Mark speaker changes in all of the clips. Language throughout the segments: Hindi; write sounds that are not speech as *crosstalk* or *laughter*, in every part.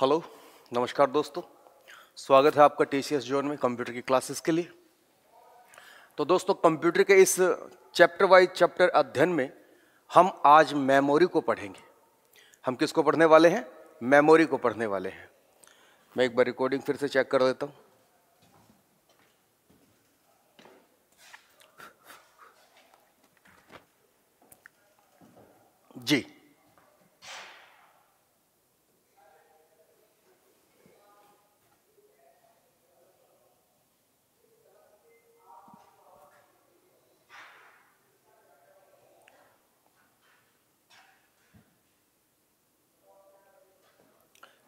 Speaker 1: हेलो नमस्कार दोस्तों स्वागत है आपका टी सी जोन में कंप्यूटर की क्लासेस के लिए तो दोस्तों कंप्यूटर के इस चैप्टर वाइज चैप्टर अध्ययन में हम आज मेमोरी को पढ़ेंगे हम किसको पढ़ने वाले हैं मेमोरी को पढ़ने वाले हैं मैं एक बार रिकॉर्डिंग फिर से चेक कर देता हूँ जी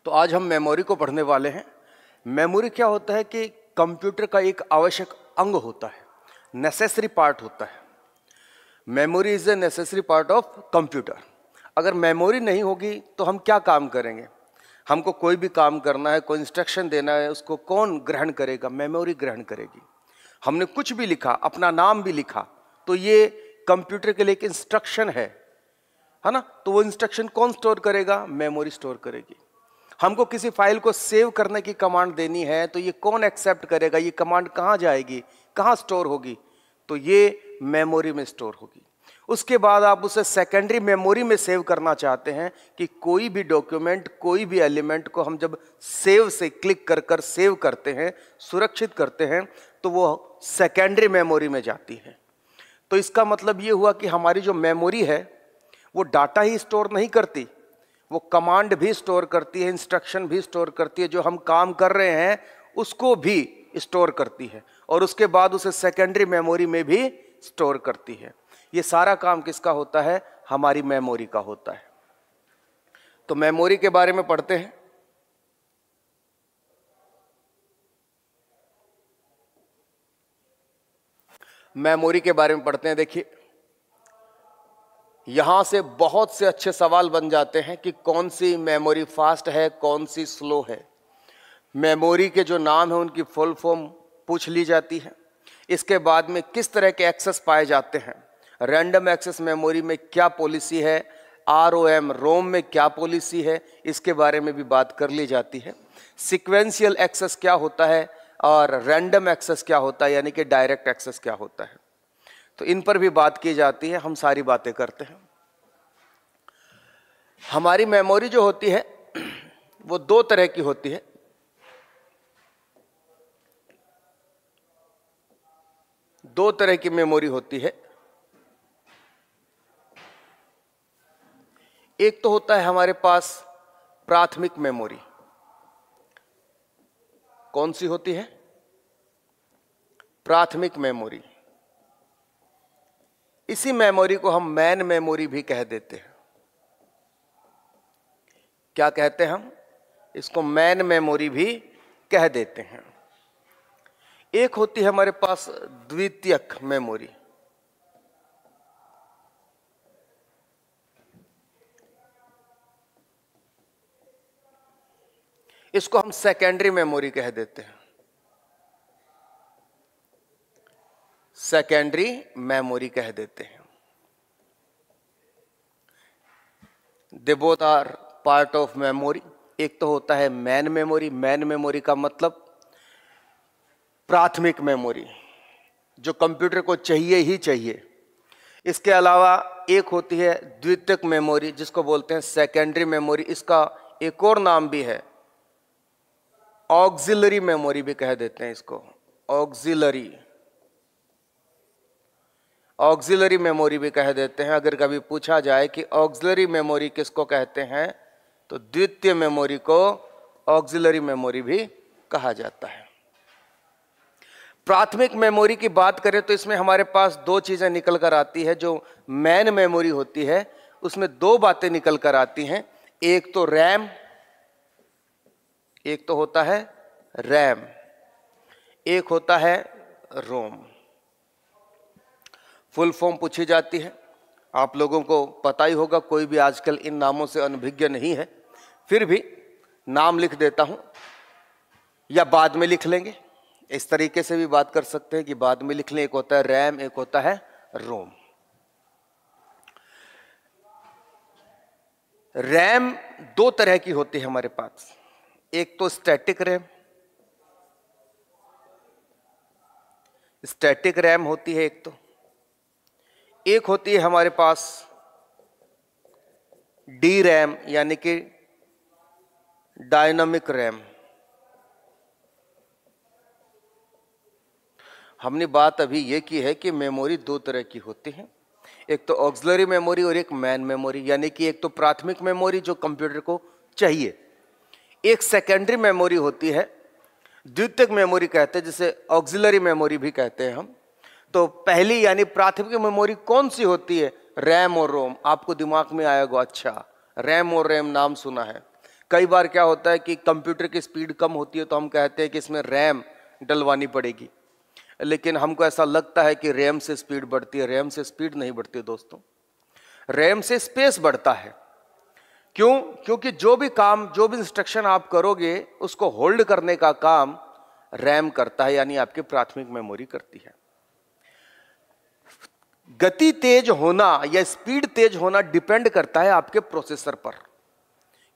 Speaker 1: तो आज हम मेमोरी को पढ़ने वाले हैं मेमोरी क्या होता है कि कंप्यूटर का एक आवश्यक अंग होता है नेसेसरी पार्ट होता है memory is a necessary part of computer अगर मेमोरी नहीं होगी तो हम क्या काम करेंगे हमको कोई भी काम करना है कोई इंस्ट्रक्शन देना है उसको कौन ग्रहण करेगा मेमोरी ग्रहण करेगी हमने कुछ भी लिखा अपना नाम भी लिखा तो ये कंप्यूटर के लिए एक इंस्ट्रक्शन है है ना तो वो इंस्ट्रक्शन कौन स्टोर करेगा मेमोरी स्टोर करेगी हमको किसी फाइल को सेव करने की कमांड देनी है तो ये कौन एक्सेप्ट करेगा ये कमांड कहाँ जाएगी कहाँ स्टोर होगी तो ये मेमोरी में स्टोर होगी उसके बाद आप उसे सेकेंडरी मेमोरी में सेव करना चाहते हैं कि कोई भी डॉक्यूमेंट कोई भी एलिमेंट को हम जब सेव से क्लिक कर कर सेव करते हैं सुरक्षित करते हैं तो वो सेकेंडरी मेमोरी में जाती है तो इसका मतलब ये हुआ कि हमारी जो मेमोरी है वो डाटा ही स्टोर नहीं करती वो कमांड भी स्टोर करती है इंस्ट्रक्शन भी स्टोर करती है जो हम काम कर रहे हैं उसको भी स्टोर करती है और उसके बाद उसे सेकेंडरी मेमोरी में भी स्टोर करती है ये सारा काम किसका होता है हमारी मेमोरी का होता है तो मेमोरी के बारे में पढ़ते हैं मेमोरी के बारे में पढ़ते हैं देखिए यहाँ से बहुत से अच्छे सवाल बन जाते हैं कि कौन सी मेमोरी फास्ट है कौन सी स्लो है मेमोरी के जो नाम है उनकी फुल फॉर्म पूछ ली जाती है इसके बाद में किस तरह के एक्सेस पाए जाते हैं रैंडम एक्सेस मेमोरी में क्या पॉलिसी है आर ओ एम रोम में क्या पॉलिसी है इसके बारे में भी बात कर ली जाती है सिक्वेंशियल एक्सेस क्या होता है और रैंडम एक्सेस क्या होता है यानी कि डायरेक्ट एक्सेस क्या होता है तो इन पर भी बात की जाती है हम सारी बातें करते हैं हमारी मेमोरी जो होती है *clears throat* वो दो तरह की होती है दो तरह की मेमोरी होती है एक तो होता है हमारे पास प्राथमिक मेमोरी कौन सी होती है प्राथमिक मेमोरी इसी मेमोरी को हम मैन मेमोरी भी कह देते हैं क्या कहते हैं हम इसको मैन मेमोरी भी कह देते हैं एक होती है हमारे पास द्वितीयक मेमोरी इसको हम सेकेंडरी मेमोरी कह देते हैं सेकेंडरी मेमोरी कह देते हैं they both are part of memory एक तो होता है मैन मेमोरी मैन मेमोरी का मतलब प्राथमिक मेमोरी जो कंप्यूटर को चाहिए ही चाहिए इसके अलावा एक होती है द्वितीयक मेमोरी जिसको बोलते हैं सेकेंडरी मेमोरी इसका एक और नाम भी है ऑक्सिलरी मेमोरी भी कह देते हैं इसको ऑक्सिलरी ऑक्सिलरी मेमोरी भी कह देते हैं अगर कभी पूछा जाए कि ऑक्सिलरी मेमोरी किसको कहते हैं तो द्वितीय मेमोरी को ऑक्सिलरी मेमोरी भी कहा जाता है प्राथमिक मेमोरी की बात करें तो इसमें हमारे पास दो चीज़ें निकल कर आती है जो मैन मेमोरी होती है उसमें दो बातें निकल कर आती हैं एक तो रैम एक तो होता है रैम एक होता है रोम फुल फॉर्म पूछी जाती है आप लोगों को पता ही होगा कोई भी आजकल इन नामों से अनभिज्ञ नहीं है फिर भी नाम लिख देता हूं या बाद में लिख लेंगे इस तरीके से भी बात कर सकते हैं कि बाद में लिख लें एक होता है रैम एक होता है रोम रैम दो तरह की होती है हमारे पास एक तो स्टैटिक रैम स्टैटिक रैम होती है एक तो एक होती है हमारे पास डी रैम यानी कि डायनामिक रैम हमने बात अभी यह की है कि मेमोरी दो तरह की होती है एक तो ऑक्सलरी मेमोरी और एक मैन मेमोरी यानी कि एक तो प्राथमिक मेमोरी जो कंप्यूटर को चाहिए एक सेकेंडरी मेमोरी होती है द्वितीयक मेमोरी कहते हैं जिसे ऑक्सिलरी मेमोरी भी कहते हैं हम तो पहली यानी प्राथमिक मेमोरी कौन सी होती है रैम और रोम आपको दिमाग में आएगा अच्छा रैम और रैम नाम सुना है कई बार क्या होता है कि कंप्यूटर की स्पीड कम होती है तो हम कहते हैं कि इसमें रैम डलवानी पड़ेगी लेकिन हमको ऐसा लगता है कि रैम से स्पीड बढ़ती है रैम से स्पीड नहीं बढ़ती दोस्तों रैम से स्पेस बढ़ता है क्यों क्योंकि जो भी काम जो भी इंस्ट्रक्शन आप करोगे उसको होल्ड करने का काम रैम करता है यानी आपकी प्राथमिक मेमोरी करती है गति तेज होना या स्पीड तेज होना डिपेंड करता है आपके प्रोसेसर पर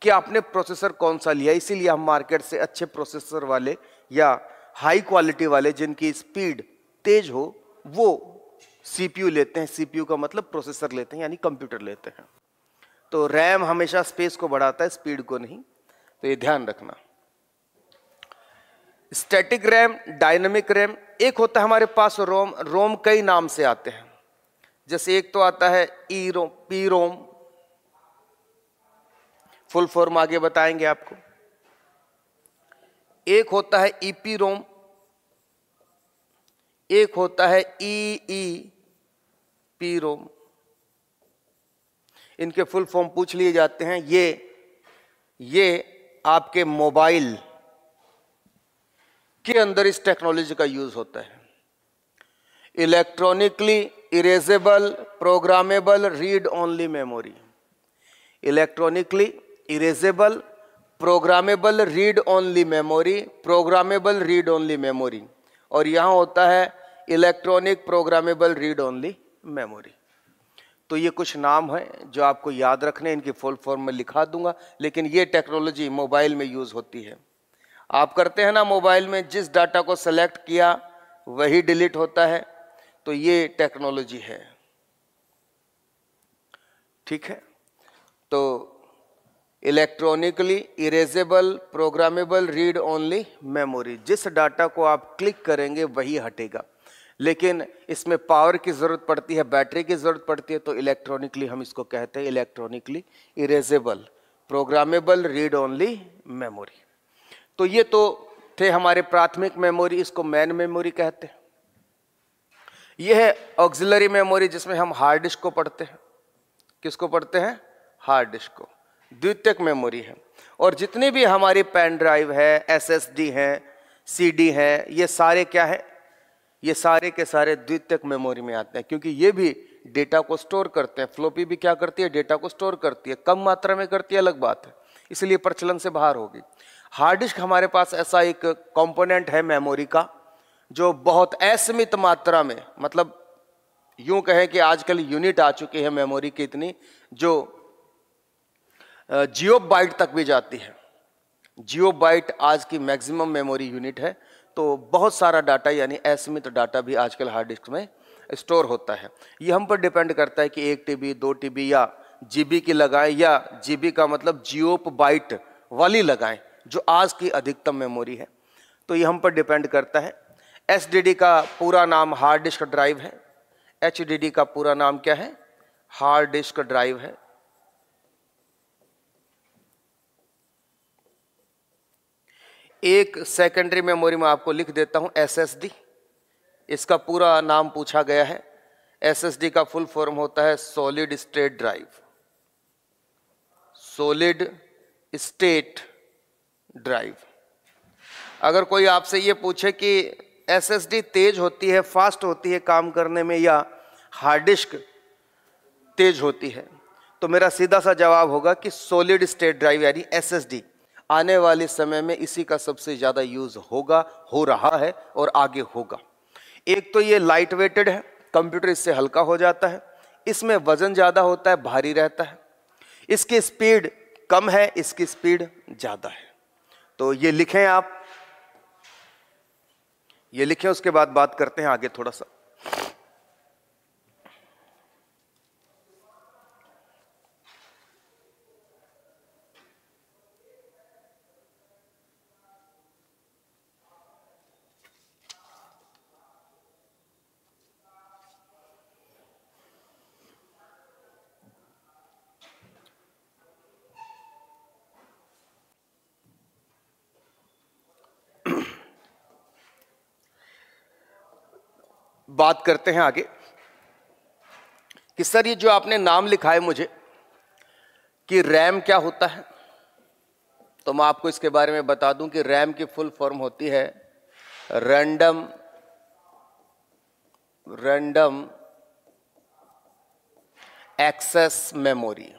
Speaker 1: कि आपने प्रोसेसर कौन सा लिया इसीलिए हम मार्केट से अच्छे प्रोसेसर वाले या हाई क्वालिटी वाले जिनकी स्पीड तेज हो वो सीपीयू लेते हैं सीपीयू का मतलब प्रोसेसर लेते हैं यानी कंप्यूटर लेते हैं तो रैम हमेशा स्पेस को बढ़ाता है स्पीड को नहीं तो ये ध्यान रखना स्टैटिक रैम डायनेमिक रैम एक होता है हमारे पास रोम रोम कई नाम से आते हैं जैसे एक तो आता है E ROM P ROM full form आगे बताएंगे आपको एक होता है ईपी रोम एक होता है ई ई पी रोम इनके फुल फॉर्म पूछ लिए जाते हैं ये ये आपके मोबाइल के अंदर इस टेक्नोलॉजी का यूज होता है electronically erasable programmable read only memory electronically erasable programmable read only memory programmable read only memory और यहाँ होता है electronic programmable read only memory तो ये कुछ नाम हैं जो आपको याद रखने इनकी फुल फॉर्म में लिखा दूंगा लेकिन ये टेक्नोलॉजी मोबाइल में यूज़ होती है आप करते हैं ना मोबाइल में जिस डाटा को सेलेक्ट किया वही डिलीट होता है तो ये टेक्नोलॉजी है ठीक है तो electronically erasable programmable read only memory जिस डाटा को आप क्लिक करेंगे वही हटेगा लेकिन इसमें पावर की ज़रूरत पड़ती है बैटरी की ज़रूरत पड़ती है तो इलेक्ट्रॉनिकली हम इसको कहते हैं electronically erasable programmable read only memory तो ये तो थे हमारे प्राथमिक मेमोरी इसको मैन मेमोरी कहते हैं यह है ऑक्सिलरी मेमोरी जिसमें हम हार्ड डिस्क को पढ़ते हैं किसको पढ़ते हैं हार्ड डिस्क को द्वितीयक मेमोरी है और जितनी भी हमारी पेन ड्राइव है एसएसडी है सीडी है ये सारे क्या है ये सारे के सारे द्वितीयक मेमोरी में आते हैं क्योंकि ये भी डेटा को स्टोर करते हैं फ्लोपी भी क्या करती है डेटा को स्टोर करती है कम मात्रा में करती है अलग बात है इसलिए प्रचलन से बाहर होगी हार्ड डिस्क हमारे पास ऐसा एक कंपोनेंट है मेमोरी का जो बहुत असीमित मात्रा में मतलब यूं कहें कि आजकल यूनिट आ चुकी है मेमोरी की इतनी जो जियो बाइट तक भी जाती है जियो बाइट आज की मैक्सिमम मेमोरी यूनिट है तो बहुत सारा डाटा यानी असीमित डाटा भी आजकल हार्ड डिस्क में स्टोर होता है ये हम पर डिपेंड करता है कि एक टीबी दो टीबी या जीबी की लगाएं या जीबी का मतलब जियो बाइट वाली लगाएं जो आज की अधिकतम मेमोरी है तो ये हम पर डिपेंड करता है एस का पूरा नाम हार्ड डिस्क ड्राइव है एच का पूरा नाम क्या है हार्ड डिस्क ड्राइव है एक सेकेंडरी मेमोरी में आपको लिख देता हूं एसएसडी इसका पूरा नाम पूछा गया है एसएसडी का फुल फॉर्म होता है solid state drive solid state drive अगर कोई आपसे ये पूछे कि एसएसडी तेज होती है फास्ट होती है काम करने में या हार्ड डिस्क तेज होती है तो मेरा सीधा सा जवाब होगा कि सॉलिड स्टेट ड्राइव यानी एसएसडी आने वाले समय में इसी का सबसे ज़्यादा यूज़ होगा हो रहा है और आगे होगा एक तो ये लाइट वेटेड है कंप्यूटर इससे हल्का हो जाता है इसमें वज़न ज़्यादा होता है भारी रहता है इसकी स्पीड कम है इसकी स्पीड ज़्यादा है तो ये लिखें आप ये लिखे उसके बाद बात करते हैं आगे थोड़ा सा बात करते हैं आगे कि सर ये जो आपने नाम लिखा है मुझे कि रैम क्या होता है तो मैं आपको इसके बारे में बता दूं कि रैम की फुल फॉर्म होती है random random access memory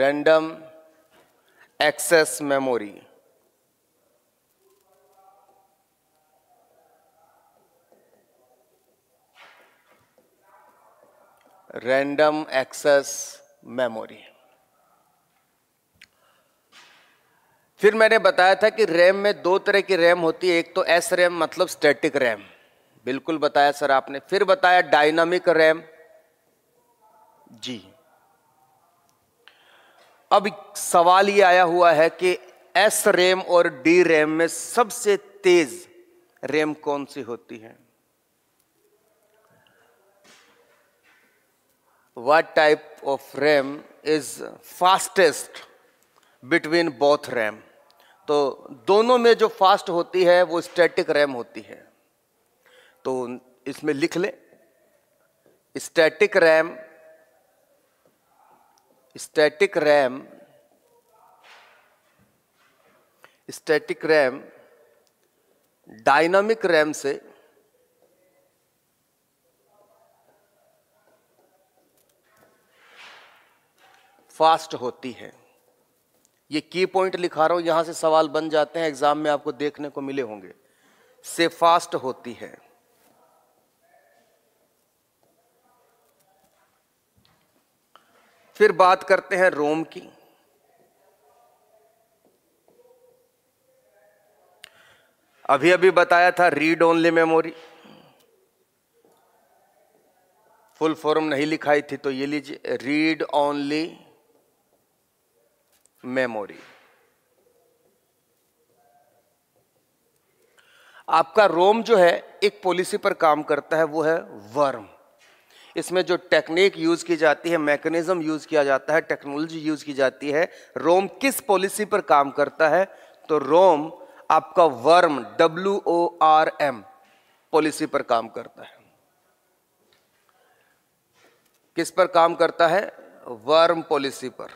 Speaker 1: random access memory random access memory फिर मैंने बताया था कि रैम में दो तरह की रैम होती है एक तो एस रैम मतलब स्टैटिक रैम बिल्कुल बताया सर आपने फिर बताया डायनामिक रैम जी अब सवाल ये आया हुआ है कि एस रैम और डी रैम में सबसे तेज रैम कौन सी होती है what type of RAM is fastest between both RAM. तो दोनों में जो फास्ट होती है वो स्टैटिक रैम होती है तो इसमें लिख लें static RAM static RAM static RAM dynamic RAM से फास्ट होती है ये की पॉइंट लिखा रहा हूं यहां से सवाल बन जाते हैं एग्जाम में आपको देखने को मिले होंगे से फास्ट होती है फिर बात करते हैं रोम की अभी अभी बताया था read only memory full form नहीं लिखाई थी तो ये लीजिए रीड ओनली मेमोरी आपका रोम जो है एक पॉलिसी पर काम करता है वो है वर्म इसमें जो टेक्निक यूज की जाती है मैकेनिज्म यूज किया जाता है टेक्नोलॉजी यूज की जाती है रोम किस पॉलिसी पर काम करता है तो रोम आपका WORM W O R M policy पर काम करता है किस पर काम करता है वर्म पॉलिसी पर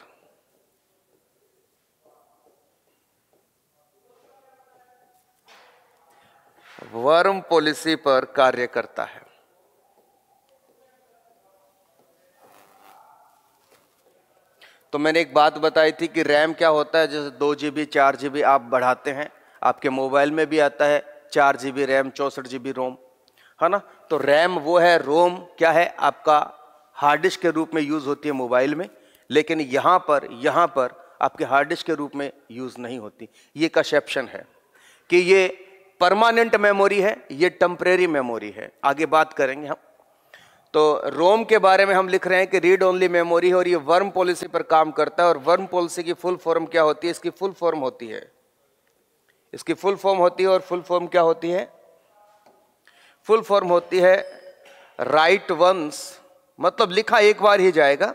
Speaker 1: वर्म पॉलिसी पर कार्य करता है तो मैंने एक बात बताई थी कि रैम क्या होता है जैसे दो जी बी चार जी बी आप बढ़ाते हैं आपके मोबाइल में भी आता है चार जी बी रैम चौसठ जी बी रोम है ना तो रैम वो है रोम क्या है आपका हार्ड डिस्क के रूप में यूज़ होती है मोबाइल में लेकिन यहाँ पर यहाँ पर आपके हार्ड डिस्क के रूप में यूज़ नहीं होती ये कशेप्शन है कि ये परमानेंट मेमोरी है ये टेम्परेरी मेमोरी है आगे बात करेंगे हम तो रोम के बारे में हम लिख रहे हैं कि रीड ओनली मेमोरी है और ये वर्म पॉलिसी पर काम करता है और वर्म पॉलिसी की फुल फॉर्म क्या होती है इसकी फुल फॉर्म होती है इसकी फुल फॉर्म होती है और फुल फॉर्म क्या होती है फुल फॉर्म होती है राइट वंस मतलब लिखा एक बार ही जाएगा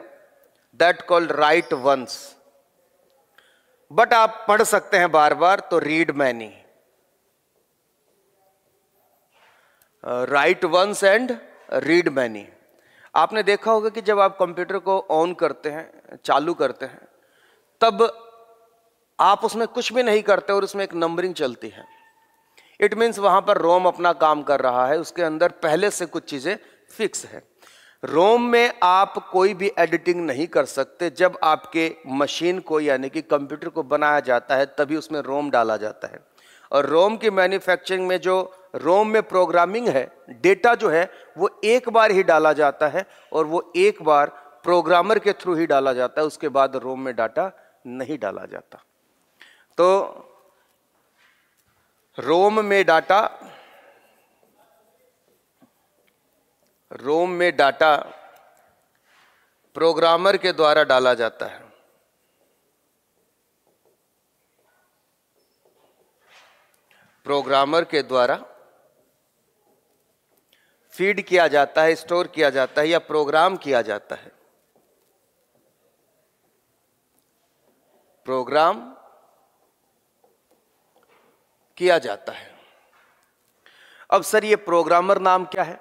Speaker 1: that called write once but आप पढ़ सकते हैं बार बार तो read many write once and read many आपने देखा होगा कि जब आप कंप्यूटर को ऑन करते हैं चालू करते हैं तब आप उसमें कुछ भी नहीं करते और उसमें एक नंबरिंग चलती है इट मीन्स वहां पर रोम अपना काम कर रहा है उसके अंदर पहले से कुछ चीज़ें फिक्स है रोम में आप कोई भी एडिटिंग नहीं कर सकते जब आपके मशीन को यानी कि कंप्यूटर को बनाया जाता है तभी उसमें रोम डाला जाता है और रोम की मैन्युफैक्चरिंग में जो रोम में प्रोग्रामिंग है डेटा जो है वो एक बार ही डाला जाता है और वो एक बार प्रोग्रामर के थ्रू ही डाला जाता है उसके बाद रोम में डाटा नहीं डाला जाता तो रोम में डाटा रोम में डाटा प्रोग्रामर के द्वारा डाला जाता है प्रोग्रामर के द्वारा फीड किया जाता है स्टोर किया जाता है या प्रोग्राम किया जाता है प्रोग्राम किया जाता है अब सर ये प्रोग्रामर नाम क्या है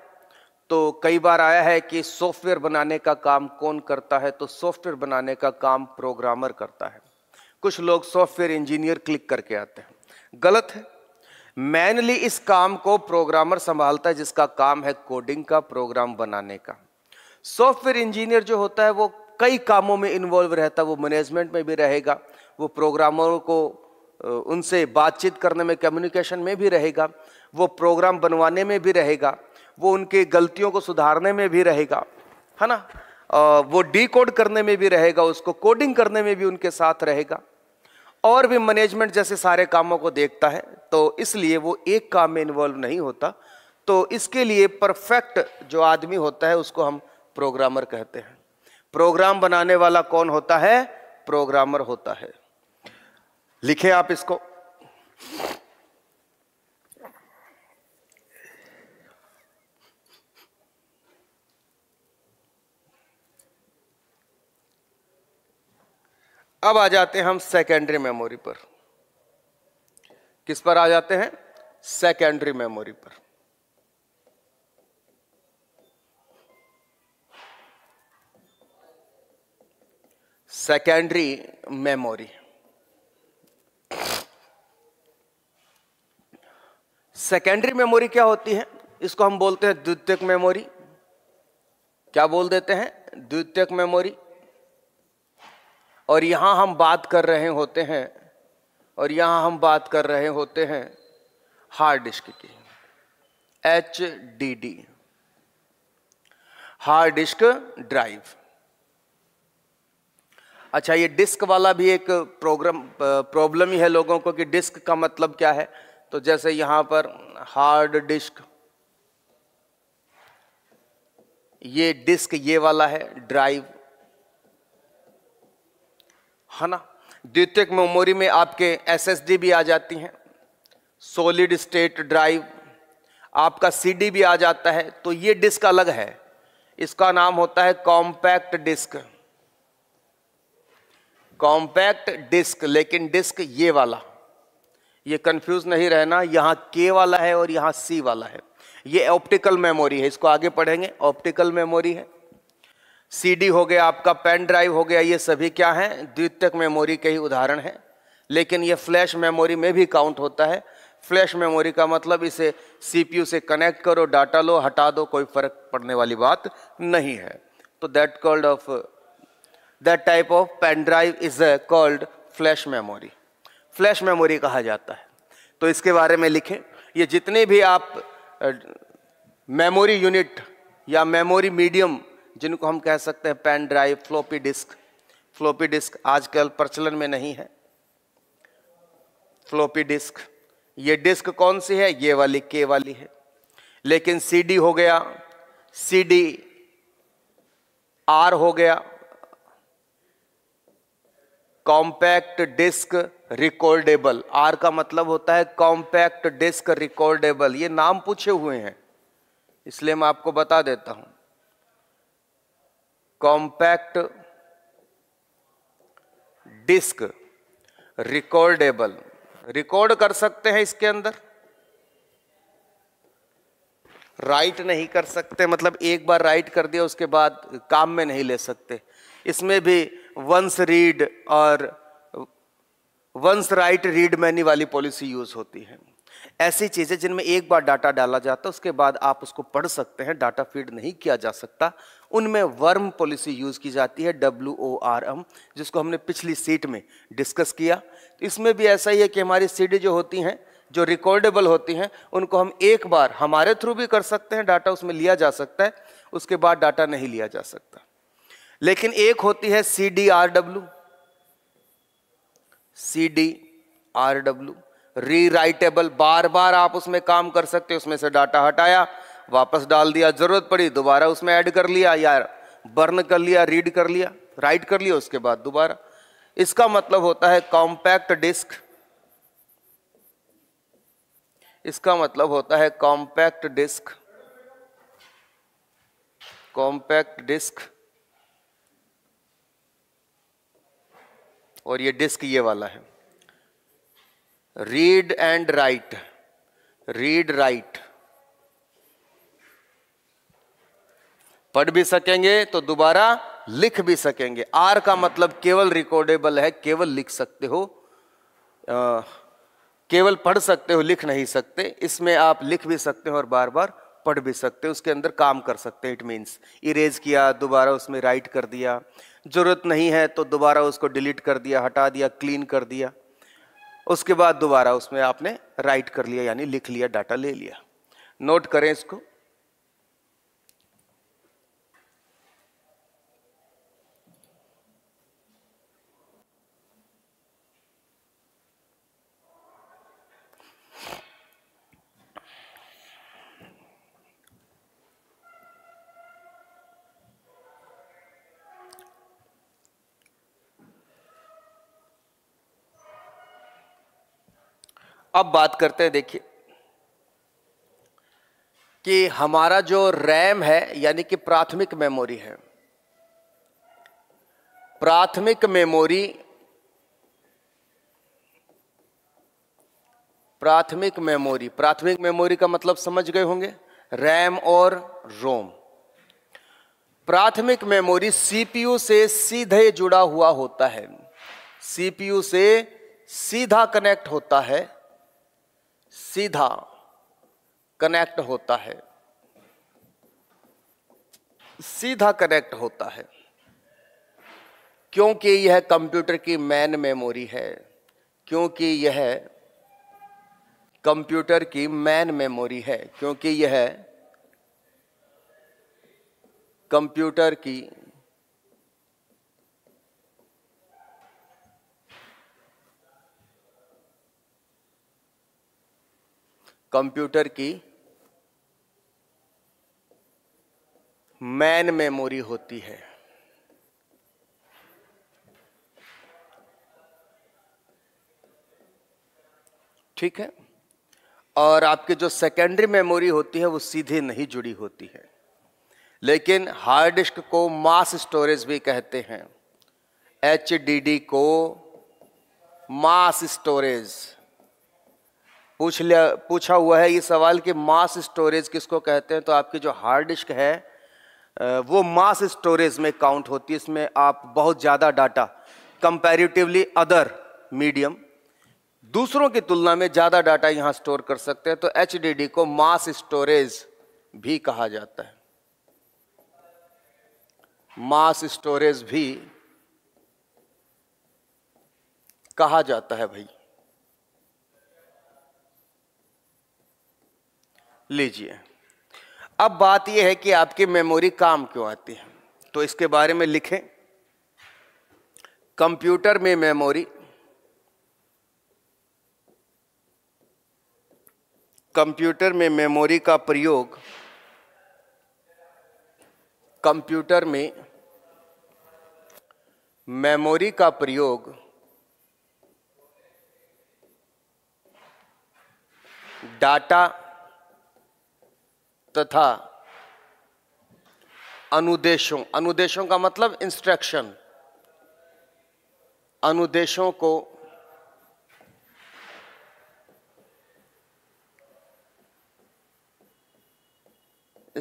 Speaker 1: तो कई बार आया है कि सॉफ्टवेयर बनाने का काम कौन करता है तो सॉफ्टवेयर बनाने का काम प्रोग्रामर करता है कुछ लोग सॉफ्टवेयर इंजीनियर क्लिक करके आते हैं गलत है मैनली इस काम को प्रोग्रामर संभालता है जिसका काम है कोडिंग का प्रोग्राम बनाने का सॉफ्टवेयर इंजीनियर जो होता है वो कई कामों में इन्वॉल्व रहता है वो मैनेजमेंट में भी रहेगा वो प्रोग्रामरों को उनसे बातचीत करने में कम्युनिकेशन में भी रहेगा वो प्रोग्राम बनवाने में भी रहेगा वो उनके गलतियों को सुधारने में भी रहेगा है ना वो डी कोड करने में भी रहेगा उसको कोडिंग करने में भी उनके साथ रहेगा और भी मैनेजमेंट जैसे सारे कामों को देखता है तो इसलिए वो एक काम में इन्वॉल्व नहीं होता तो इसके लिए परफेक्ट जो आदमी होता है उसको हम प्रोग्रामर कहते हैं प्रोग्राम बनाने वाला कौन होता है प्रोग्रामर होता है लिखे आप इसको अब आ जाते हैं हम सेकेंडरी मेमोरी पर किस पर आ जाते हैं सेकेंडरी मेमोरी पर सेकेंडरी मेमोरी सेकेंडरी मेमोरी क्या होती है इसको हम बोलते हैं द्वितीयक मेमोरी क्या बोल देते हैं द्वितीयक मेमोरी और यहाँ हम बात कर रहे होते हैं और यहाँ हम बात कर रहे होते हैं हार्ड डिस्क की H D D hard disk drive अच्छा ये डिस्क वाला भी एक प्रोग्राम प्रॉब्लम ही है लोगों को कि डिस्क का मतलब क्या है तो जैसे यहां पर हार्ड डिस्क ये डिस्क ये वाला है ड्राइव है ना द्वितीयक मेमोरी में आपके एसएसडी भी आ जाती हैं सॉलिड स्टेट ड्राइव आपका सीडी भी आ जाता है तो ये डिस्क अलग है इसका नाम होता है कॉम्पैक्ट डिस्क कॉम्पैक्ट डिस्क लेकिन डिस्क ये वाला ये कंफ्यूज नहीं रहना यहाँ के वाला है और यहाँ सी वाला है ये ऑप्टिकल मेमोरी है इसको आगे पढ़ेंगे ऑप्टिकल मेमोरी है सीडी हो गया आपका पेन ड्राइव हो गया ये सभी क्या हैं द्वितीयक मेमोरी के ही उदाहरण हैं लेकिन ये फ्लैश मेमोरी में भी काउंट होता है फ्लैश मेमोरी का मतलब इसे सीपीयू से कनेक्ट करो डाटा लो हटा दो कोई फर्क पड़ने वाली बात नहीं है तो that called of that type of pen drive is a called flash memory flash memory कहा जाता है तो इसके बारे में लिखें ये जितने भी आप मेमोरी यूनिट या मेमोरी मीडियम जिनको हम कह सकते हैं pen drive floppy disk floppy disk आजकल प्रचलन में नहीं है फ्लोपी डिस्क ये डिस्क कौन सी है ये वाली के वाली है लेकिन सीडी हो गया सीडी आर हो गया कॉम्पैक्ट डिस्क रिकॉर्डेबल आर का मतलब होता है कॉम्पैक्ट डिस्क रिकॉर्डेबल ये नाम पूछे हुए हैं इसलिए मैं आपको बता देता हूं कॉम्पैक्ट डिस्क रिकॉर्डेबल रिकॉर्ड कर सकते हैं इसके अंदर राइट नहीं कर सकते मतलब एक बार राइट कर दिया उसके बाद काम में नहीं ले सकते इसमें भी वंस रीड और वंस राइट रीड मैनी वाली पॉलिसी यूज होती है ऐसी चीज़ें जिनमें एक बार डाटा डाला जाता है उसके बाद आप उसको पढ़ सकते हैं डाटा फीड नहीं किया जा सकता उनमें वर्म पॉलिसी यूज़ की जाती है डब्ल्यू ओ आर एम जिसको हमने पिछली सीट में डिस्कस किया तो इसमें भी ऐसा ही है कि हमारी सीडी जो होती हैं जो रिकॉर्डेबल होती हैं उनको हम एक बार हमारे थ्रू भी कर सकते हैं डाटा उसमें लिया जा सकता है उसके बाद डाटा नहीं लिया जा सकता लेकिन एक होती है C D R W C D R W rewritable बार बार आप उसमें काम कर सकते हैं उसमें से डाटा हटाया वापस डाल दिया ज़रूरत पड़ी दोबारा उसमें ऐड कर लिया या बर्न कर लिया रीड कर लिया राइट कर लिया उसके बाद दोबारा इसका मतलब होता है कॉम्पैक्ट डिस्क इसका मतलब होता है कॉम्पैक्ट डिस्क कॉम्पैक्ट डिस्क और ये डिस्क ये वाला है read and write read write पढ़ भी सकेंगे तो दोबारा लिख भी सकेंगे आर का मतलब केवल रिकॉर्डेबल है केवल लिख सकते हो आ, केवल पढ़ सकते हो लिख नहीं सकते इसमें आप लिख भी सकते हो और बार बार पढ़ भी सकते हो उसके अंदर काम कर सकते हैं इट मीन्स इरेज किया दोबारा उसमें राइट कर दिया जरूरत नहीं है तो दोबारा उसको डिलीट कर दिया हटा दिया क्लीन कर दिया उसके बाद दोबारा उसमें आपने राइट कर लिया यानी लिख लिया डाटा ले लिया नोट करें इसको अब बात करते हैं देखिए कि हमारा जो रैम है यानी कि प्राथमिक मेमोरी है प्राथमिक मेमोरी प्राथमिक मेमोरी प्राथमिक मेमोरी का मतलब समझ गए होंगे रैम और रोम प्राथमिक मेमोरी सीपीयू से सीधे जुड़ा हुआ होता है सीपीयू से सीधा कनेक्ट होता है सीधा कनेक्ट होता है सीधा कनेक्ट होता है क्योंकि यह कंप्यूटर की मैन मेमोरी है क्योंकि यह कंप्यूटर की मैन मेमोरी है क्योंकि यह कंप्यूटर की कंप्यूटर की मैन मेमोरी होती है ठीक है और आपकी जो सेकेंडरी मेमोरी होती है वो सीधे नहीं जुड़ी होती है लेकिन हार्ड डिस्क को मास स्टोरेज भी कहते हैं एच को मास स्टोरेज पूछ लिया पूछा हुआ है ये सवाल कि मास स्टोरेज किसको कहते हैं तो आपकी जो हार्ड डिस्क है वो मास स्टोरेज में काउंट होती है इसमें आप बहुत ज़्यादा डाटा कंपैरेटिवली अदर मीडियम दूसरों की तुलना में ज़्यादा डाटा यहाँ स्टोर कर सकते हैं तो एच को मास स्टोरेज भी कहा जाता है मास स्टोरेज भी कहा जाता है भाई लीजिए अब बात यह है कि आपकी मेमोरी काम क्यों आती है तो इसके बारे में लिखें कंप्यूटर में मेमोरी कंप्यूटर में मेमोरी का प्रयोग कंप्यूटर में मेमोरी का प्रयोग डाटा तथा अनुदेशों अनुदेशों का मतलब इंस्ट्रक्शन अनुदेशों को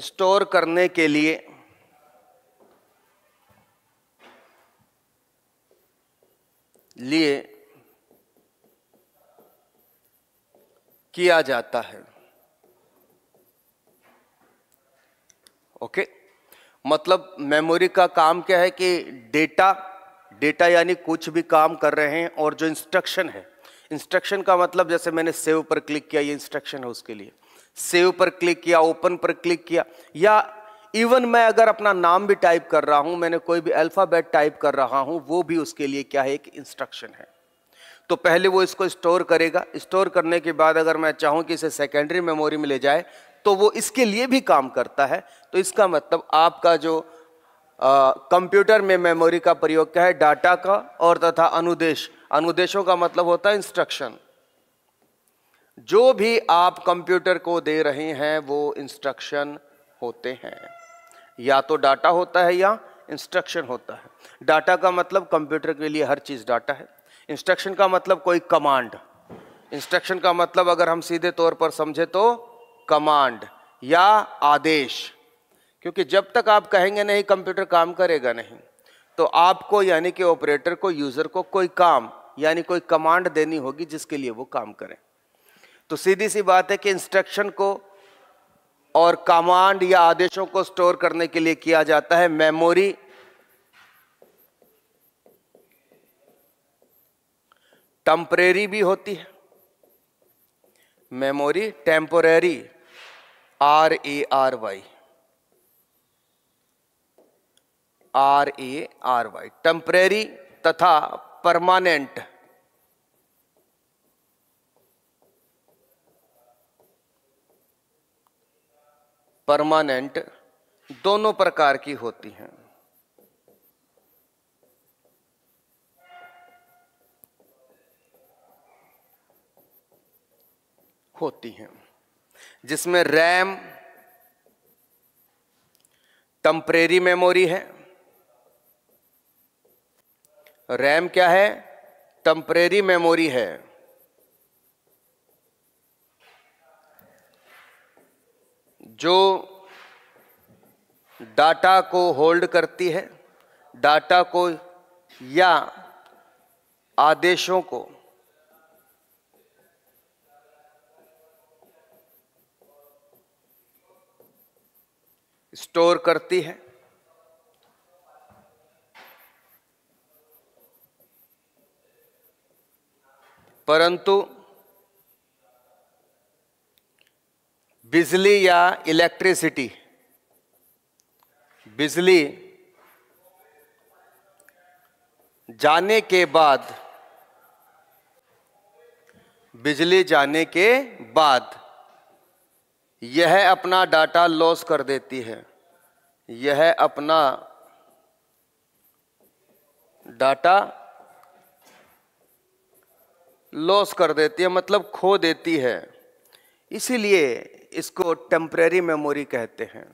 Speaker 1: स्टोर करने के लिए लिए किया जाता है ओके मतलब मेमोरी का काम क्या है कि डेटा डेटा यानी कुछ भी काम कर रहे हैं और जो इंस्ट्रक्शन है इंस्ट्रक्शन का मतलब जैसे मैंने सेव पर क्लिक किया ये इंस्ट्रक्शन है उसके लिए सेव पर क्लिक किया ओपन पर क्लिक किया या इवन मैं अगर अपना नाम भी टाइप कर रहा हूं मैंने कोई भी अल्फ़ाबेट टाइप कर रहा हूं वो भी उसके लिए क्या है एक इंस्ट्रक्शन है तो पहले वो इसको स्टोर करेगा स्टोर करने के बाद अगर मैं चाहूं कि इसे सेकेंडरी मेमोरी में ले जाए तो वो इसके लिए भी काम करता है तो इसका मतलब आपका जो कंप्यूटर में मेमोरी का प्रयोग क्या है डाटा का और तथा अनुदेश अनुदेशों का मतलब होता है इंस्ट्रक्शन जो भी आप कंप्यूटर को दे रहे हैं वो इंस्ट्रक्शन होते हैं या तो डाटा होता है या इंस्ट्रक्शन होता है डाटा का मतलब कंप्यूटर के लिए हर चीज़ डाटा है इंस्ट्रक्शन का मतलब कोई कमांड इंस्ट्रक्शन का मतलब अगर हम सीधे तौर पर समझे तो कमांड या आदेश क्योंकि जब तक आप कहेंगे नहीं कंप्यूटर काम करेगा नहीं तो आपको यानी कि ऑपरेटर को यूज़र को कोई काम यानी कोई कमांड देनी होगी जिसके लिए वो काम करें तो सीधी सी बात है कि इंस्ट्रक्शन को और कमांड या आदेशों को स्टोर करने के लिए किया जाता है मेमोरी टेम्परेरी भी होती है memory temporary R A R Y R A R Y temporary तथा परमानेंट परमानेंट दोनों प्रकार की होती हैं होती हैं जिसमें रैम टम्परेरी मेमोरी है रैम क्या है टम्परेरी मेमोरी है जो डाटा को होल्ड करती है डाटा को या आदेशों को स्टोर करती है परंतु बिजली या इलेक्ट्रिसिटी बिजली जाने के बाद बिजली जाने के बाद यह अपना डाटा लॉस कर देती है यह अपना डाटा लॉस कर देती है मतलब खो देती है इसीलिए इसको टेम्प्रेरी मेमोरी कहते हैं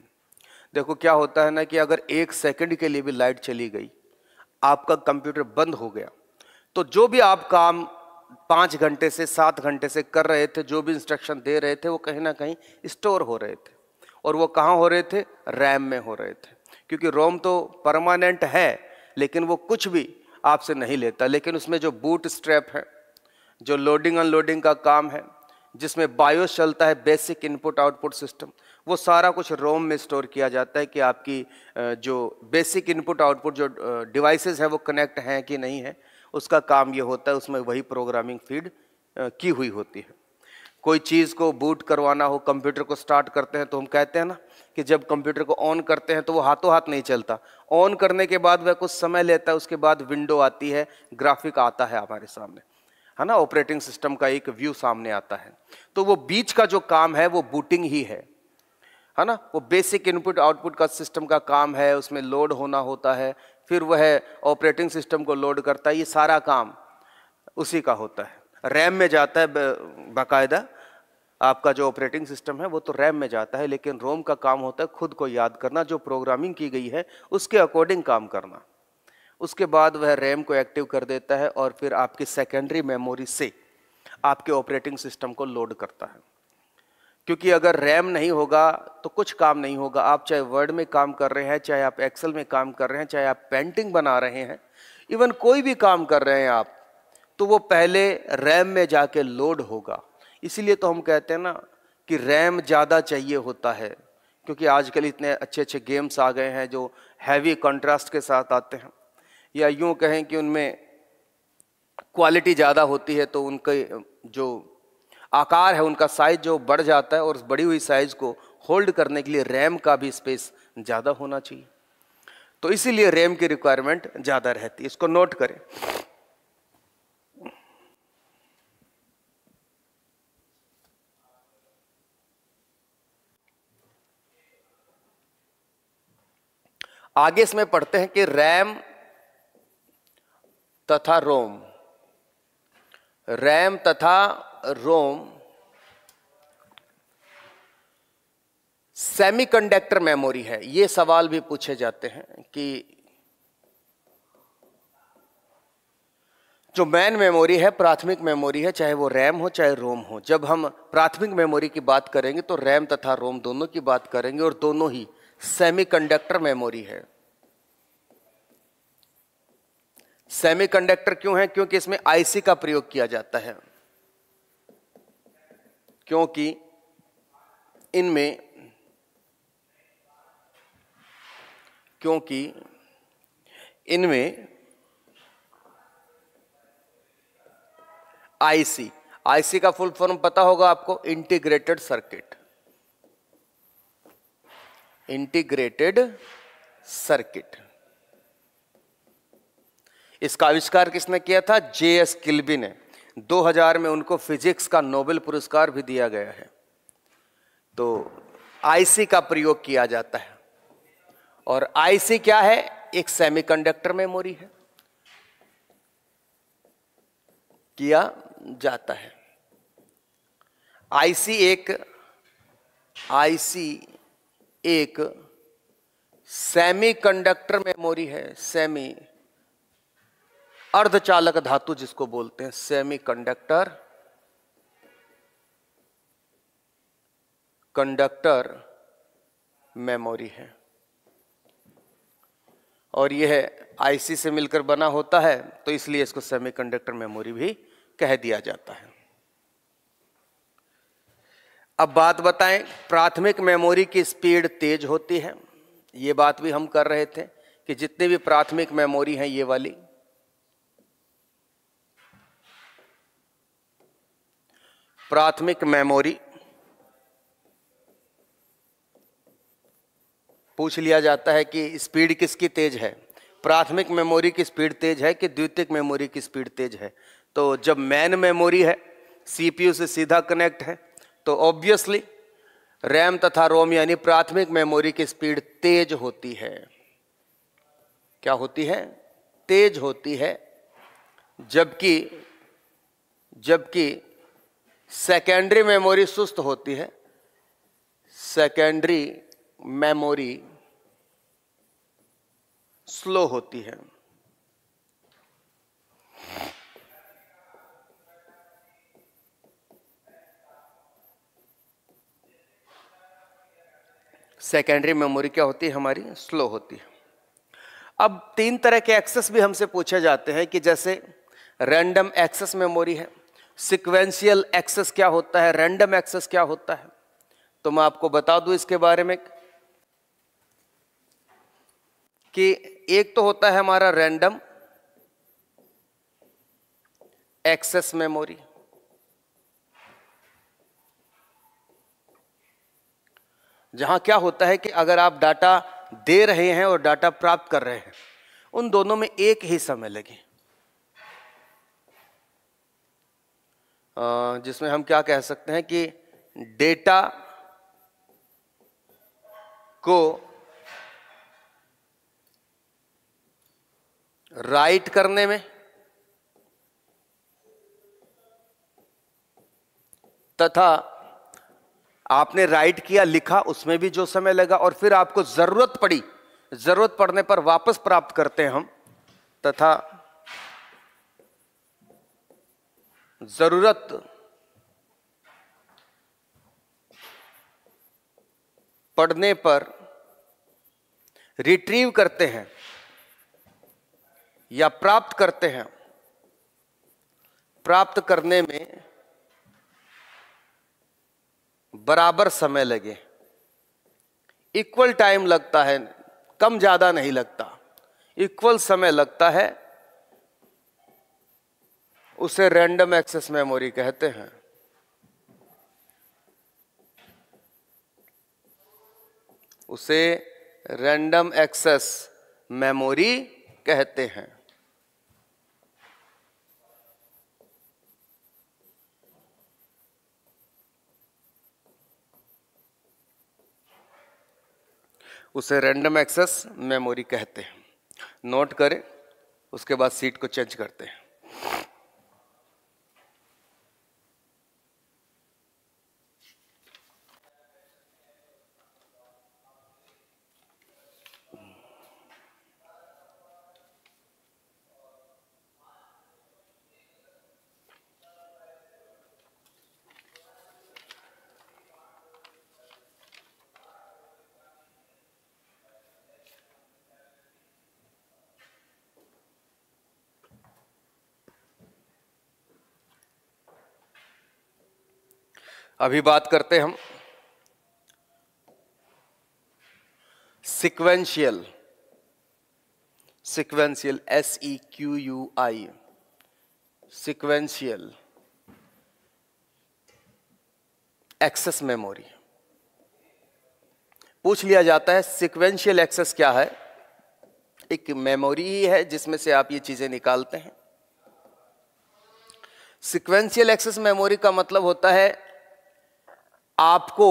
Speaker 1: देखो क्या होता है ना कि अगर एक सेकंड के लिए भी लाइट चली गई आपका कंप्यूटर बंद हो गया तो जो भी आप काम पाँच घंटे से सात घंटे से कर रहे थे जो भी इंस्ट्रक्शन दे रहे थे वो कहीं ना कहीं स्टोर हो रहे थे और वो कहाँ हो रहे थे रैम में हो रहे थे क्योंकि रोम तो परमानेंट है लेकिन वो कुछ भी आपसे नहीं लेता लेकिन उसमें जो बूट स्ट्रैप है जो लोडिंग अनलोडिंग का काम है जिसमें बायोस चलता है बेसिक इनपुट आउटपुट सिस्टम वो सारा कुछ रोम में स्टोर किया जाता है कि आपकी जो बेसिक इनपुट आउटपुट जो डिवाइसेस हैं वो कनेक्ट हैं कि नहीं है उसका काम ये होता है उसमें वही प्रोग्रामिंग फीड की हुई होती है कोई चीज़ को बूट करवाना हो कंप्यूटर को स्टार्ट करते हैं तो हम कहते हैं ना कि जब कंप्यूटर को ऑन करते हैं तो वो हाथों हाथ नहीं चलता ऑन करने के बाद वह कुछ समय लेता है उसके बाद विंडो आती है ग्राफिक आता है हमारे सामने है ना ऑपरेटिंग सिस्टम का एक व्यू सामने आता है तो वो बीच का जो काम है वो बूटिंग ही है है ना वो बेसिक इनपुट आउटपुट का सिस्टम का काम है उसमें लोड होना होता है फिर वह ऑपरेटिंग सिस्टम को लोड करता है ये सारा काम उसी का होता है रैम में जाता है बाकायदा आपका जो ऑपरेटिंग सिस्टम है वो तो रैम में जाता है लेकिन रोम का काम होता है खुद को याद करना जो प्रोग्रामिंग की गई है उसके अकॉर्डिंग काम करना उसके बाद वह रैम को एक्टिव कर देता है और फिर आपकी सेकेंडरी मेमोरी से आपके ऑपरेटिंग सिस्टम को लोड करता है क्योंकि अगर रैम नहीं होगा तो कुछ काम नहीं होगा आप चाहे वर्ड में काम कर रहे हैं चाहे आप एक्सेल में काम कर रहे हैं चाहे आप पेंटिंग बना रहे हैं इवन कोई भी काम कर रहे हैं आप तो वो पहले रैम में जाके लोड होगा इसीलिए तो हम कहते हैं ना कि रैम ज़्यादा चाहिए होता है क्योंकि आजकल इतने अच्छे अच्छे गेम्स आ गए हैं जो हैवी कंट्रास्ट के साथ आते हैं या यूँ कहें कि उनमें क्वालिटी ज़्यादा होती है तो उनके जो आकार है उनका साइज जो बढ़ जाता है और उस बड़ी हुई साइज को होल्ड करने के लिए रैम का भी स्पेस ज़्यादा होना चाहिए तो इसीलिए रैम की रिक्वायरमेंट ज़्यादा रहती है इसको नोट करें आगे इसमें पढ़ते हैं कि रैम तथा रोम रैम तथा रोम सेमीकंडक्टर मेमोरी है ये सवाल भी पूछे जाते हैं कि जो मैन मेमोरी है प्राथमिक मेमोरी है चाहे वो रैम हो चाहे रोम हो जब हम प्राथमिक मेमोरी की बात करेंगे तो रैम तथा रोम दोनों की बात करेंगे और दोनों ही सेमीकंडक्टर मेमोरी है सेमीकंडक्टर क्यों है क्योंकि इसमें आईसी का प्रयोग किया जाता है क्योंकि इनमें क्योंकि इनमें आईसी आईसी का फुल फॉर्म पता होगा आपको इंटीग्रेटेड सर्किट इंटीग्रेटेड सर्किट इसका आविष्कार किसने किया था जे एस किल्बी ने 2000 में उनको फिजिक्स का नोबेल पुरस्कार भी दिया गया है तो आईसी का प्रयोग किया जाता है और आईसी क्या है एक सेमीकंडक्टर मेमोरी है किया जाता है आईसी एक आईसी एक सेमीकंडक्टर मेमोरी है सेमी अर्धचालक धातु जिसको बोलते हैं सेमीकंडक्टर कंडक्टर मेमोरी है और यह आईसी से मिलकर बना होता है तो इसलिए इसको सेमीकंडक्टर मेमोरी भी कह दिया जाता है अब बात बताएं प्राथमिक मेमोरी की स्पीड तेज होती है ये बात भी हम कर रहे थे कि जितनी भी प्राथमिक मेमोरी है ये वाली प्राथमिक मेमोरी पूछ लिया जाता है कि स्पीड किसकी तेज है प्राथमिक मेमोरी की स्पीड तेज है कि द्वितीयक मेमोरी की स्पीड तेज है तो जब मैन मेमोरी है सीपीयू से सीधा कनेक्ट है तो ऑब्वियसली रैम तथा रोम यानी प्राथमिक मेमोरी की स्पीड तेज होती है क्या होती है तेज होती है जबकि जबकि सेकेंडरी मेमोरी सुस्त होती है सेकेंडरी मेमोरी स्लो होती है सेकेंडरी मेमोरी क्या होती है हमारी स्लो होती है अब तीन तरह के एक्सेस भी हमसे पूछे जाते हैं कि जैसे रैंडम एक्सेस मेमोरी है सिक्वेंशियल एक्सेस क्या होता है रैंडम एक्सेस क्या होता है तो मैं आपको बता दूं इसके बारे में कि एक तो होता है हमारा रैंडम एक्सेस मेमोरी जहां क्या होता है कि अगर आप डाटा दे रहे हैं और डाटा प्राप्त कर रहे हैं उन दोनों में एक ही समय लगे जिसमें हम क्या कह सकते हैं कि डेटा को राइट करने में तथा आपने राइट किया लिखा उसमें भी जो समय लगा और फिर आपको जरूरत पड़ी जरूरत पड़ने पर वापस प्राप्त करते हैं हम तथा ज़रूरत पढ़ने पर रिट्रीव करते हैं या प्राप्त करते हैं प्राप्त करने में बराबर समय लगे इक्वल टाइम लगता है कम ज़्यादा नहीं लगता इक्वल समय लगता है उसे रैंडम एक्सेस मेमोरी कहते हैं उसे रैंडम एक्सेस मेमोरी कहते हैं उसे रैंडम एक्सेस मेमोरी कहते हैं नोट करें उसके बाद सीट को चेंज करते हैं अभी बात करते हम sequential sequential S E Q U I sequential access memory पूछ लिया जाता है सिक्वेंशियल एक्सेस क्या है एक मेमोरी ही है जिसमें से आप ये चीजें निकालते हैं सिक्वेंशियल एक्सेस मेमोरी का मतलब होता है आपको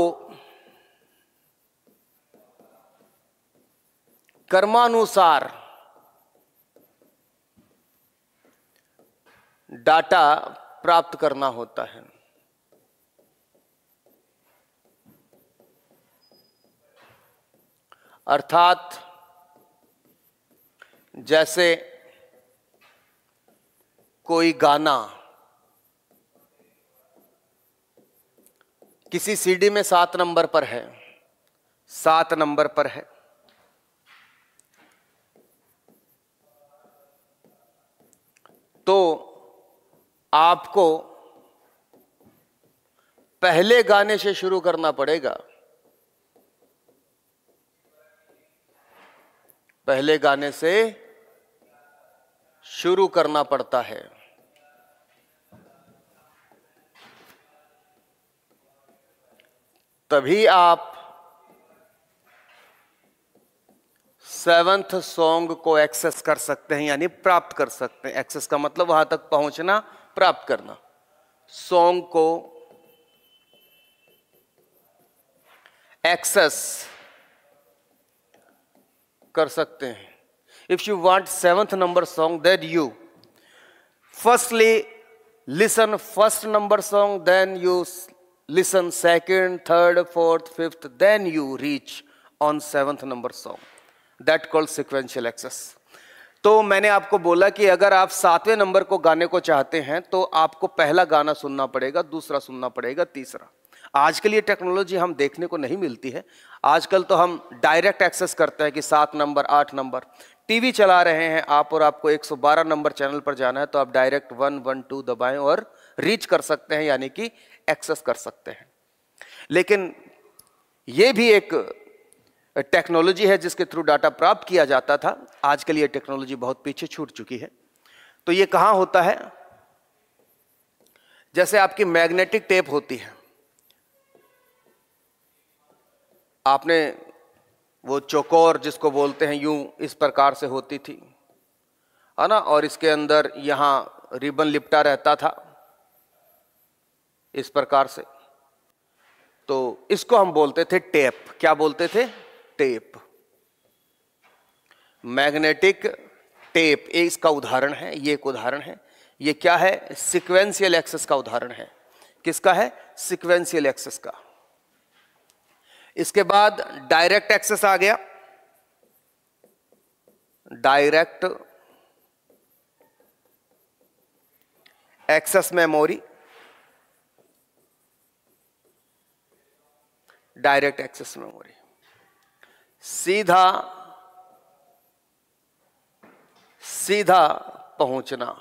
Speaker 1: कर्मानुसार डाटा प्राप्त करना होता है अर्थात जैसे कोई गाना किसी सीडी में सात नंबर पर है सात नंबर पर है तो आपको पहले गाने से शुरू करना पड़ेगा पहले गाने से शुरू करना पड़ता है तभी आप सेवंथ सॉन्ग को एक्सेस कर सकते हैं यानी प्राप्त कर सकते हैं एक्सेस का मतलब वहां तक पहुंचना प्राप्त करना सॉन्ग को एक्सेस कर सकते हैं if you want seventh number song then you firstly listen first number song then you listen second, third, fourth, fifth, then you reach on seventh number song. That called sequential access. तो मैंने आपको बोला कि अगर आप सातवें नंबर को गाने को चाहते हैं तो आपको पहला गाना सुनना पड़ेगा दूसरा सुनना पड़ेगा तीसरा आज के लिए टेक्नोलॉजी हम देखने को नहीं मिलती है आजकल तो हम डायरेक्ट एक्सेस करते हैं कि सात नंबर आठ नंबर टीवी चला रहे हैं आप और आपको 112 नंबर चैनल पर जाना है तो आप डायरेक्ट वन वन टू दबाएं और रीच कर सकते हैं यानी कि एक्सेस कर सकते हैं लेकिन ये भी एक टेक्नोलॉजी है जिसके थ्रू डाटा प्राप्त किया जाता था आजकल ये टेक्नोलॉजी बहुत पीछे छूट चुकी है तो ये कहाँ होता है जैसे आपकी मैग्नेटिक टेप होती है आपने वो चौकोर जिसको बोलते हैं यूं इस प्रकार से होती थी है ना और इसके अंदर यहाँ रिबन लिपटा रहता था इस प्रकार से तो इसको हम बोलते थे टेप क्या बोलते थे टेप मैग्नेटिक टेप ये इसका उदाहरण है ये एक उदाहरण है ये क्या है सिक्वेंशियल एक्सेस का उदाहरण है किसका है सिक्वेंशियल एक्सेस का इसके बाद डायरेक्ट एक्सेस आ गया direct access memory direct access memory सीधा सीधा पहुंचना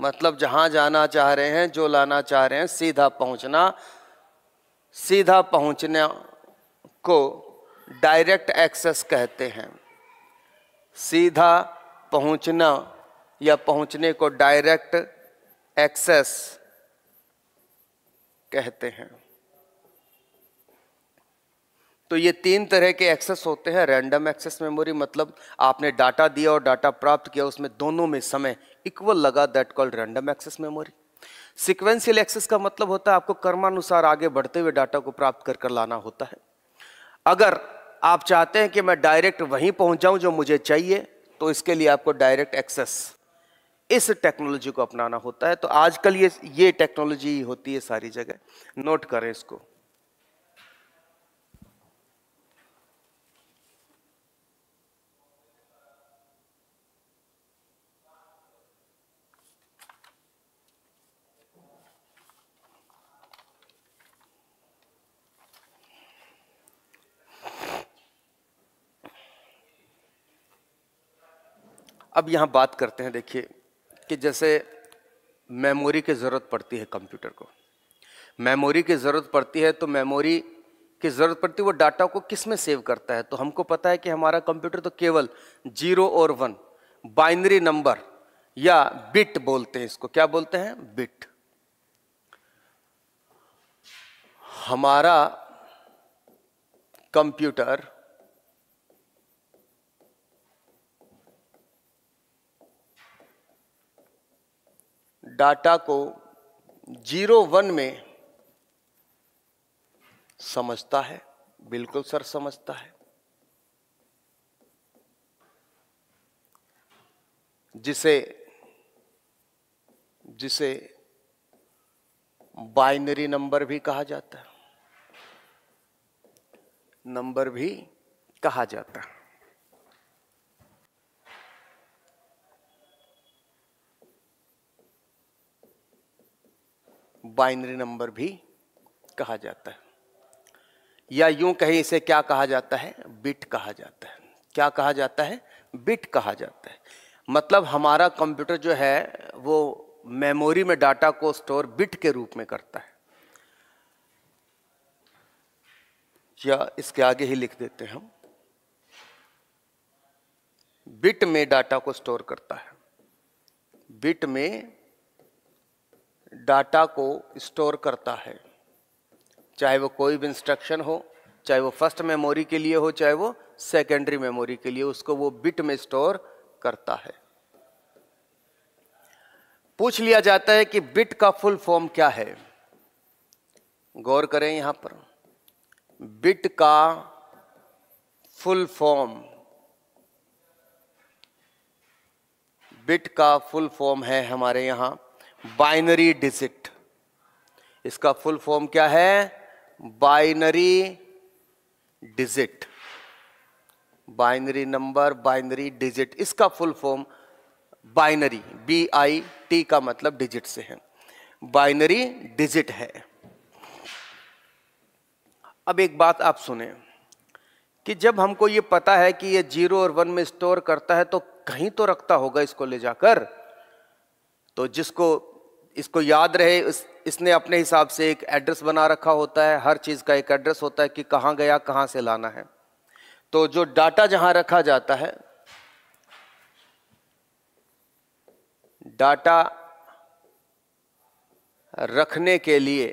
Speaker 1: मतलब जहां जाना चाह रहे हैं जो लाना चाह रहे हैं सीधा पहुंचना सीधा पहुंचने को डायरेक्ट एक्सेस कहते हैं सीधा पहुंचना या पहुंचने को डायरेक्ट एक्सेस कहते हैं तो ये तीन तरह के एक्सेस होते हैं रैंडम एक्सेस मेमोरी मतलब आपने डाटा दिया और डाटा प्राप्त किया उसमें दोनों में समय इक्वल लगा that called random access memory sequential access का मतलब होता है आपको कर्मानुसार आगे बढ़ते हुए डाटा को प्राप्त कर कर लाना होता है अगर आप चाहते हैं कि मैं डायरेक्ट वहीं पहुंच जाऊं जो मुझे चाहिए तो इसके लिए आपको डायरेक्ट एक्सेस इस टेक्नोलॉजी को अपनाना होता है तो आजकल ये ये टेक्नोलॉजी होती है सारी जगह नोट करें इसको अब यहाँ बात करते हैं देखिए कि जैसे मेमोरी की ज़रूरत पड़ती है कंप्यूटर को मेमोरी की ज़रूरत पड़ती है तो मेमोरी की ज़रूरत पड़ती है वो डाटा को किस में सेव करता है तो हमको पता है कि हमारा कंप्यूटर तो केवल जीरो और वन बाइनरी नंबर या बिट बोलते हैं इसको क्या बोलते हैं बिट हमारा कंप्यूटर डाटा को जीरो वन में समझता है बिल्कुल सर समझता है जिसे जिसे बाइनरी नंबर भी कहा जाता है नंबर भी कहा जाता है बाइनरी नंबर भी कहा जाता है या यूं कहें इसे क्या कहा जाता है बिट कहा जाता है क्या कहा जाता है बिट कहा जाता है मतलब हमारा कंप्यूटर जो है वो मेमोरी में डाटा को स्टोर बिट के रूप में करता है या इसके आगे ही लिख देते हैं हम बिट में डाटा को स्टोर करता है बिट में डाटा को स्टोर करता है चाहे वो कोई भी इंस्ट्रक्शन हो चाहे वो फर्स्ट मेमोरी के लिए हो चाहे वो सेकेंडरी मेमोरी के लिए उसको वो बिट में स्टोर करता है पूछ लिया जाता है कि बिट का फुल फॉर्म क्या है गौर करें यहां पर बिट का फुल फॉर्म बिट का फुल फॉर्म है हमारे यहां बाइनरी डिजिट इसका फुल फॉर्म क्या है binary digit binary number binary digit इसका full form binary B I T का मतलब डिजिट से है बाइनरी डिजिट है अब एक बात आप सुने कि जब हमको ये पता है कि ये जीरो और वन में स्टोर करता है तो कहीं तो रखता होगा इसको ले जाकर तो जिसको इसको याद रहे इस, इसने अपने हिसाब से एक एड्रेस बना रखा होता है हर चीज़ का एक एड्रेस होता है कि कहाँ गया कहाँ से लाना है तो जो डाटा जहाँ रखा जाता है डाटा रखने के लिए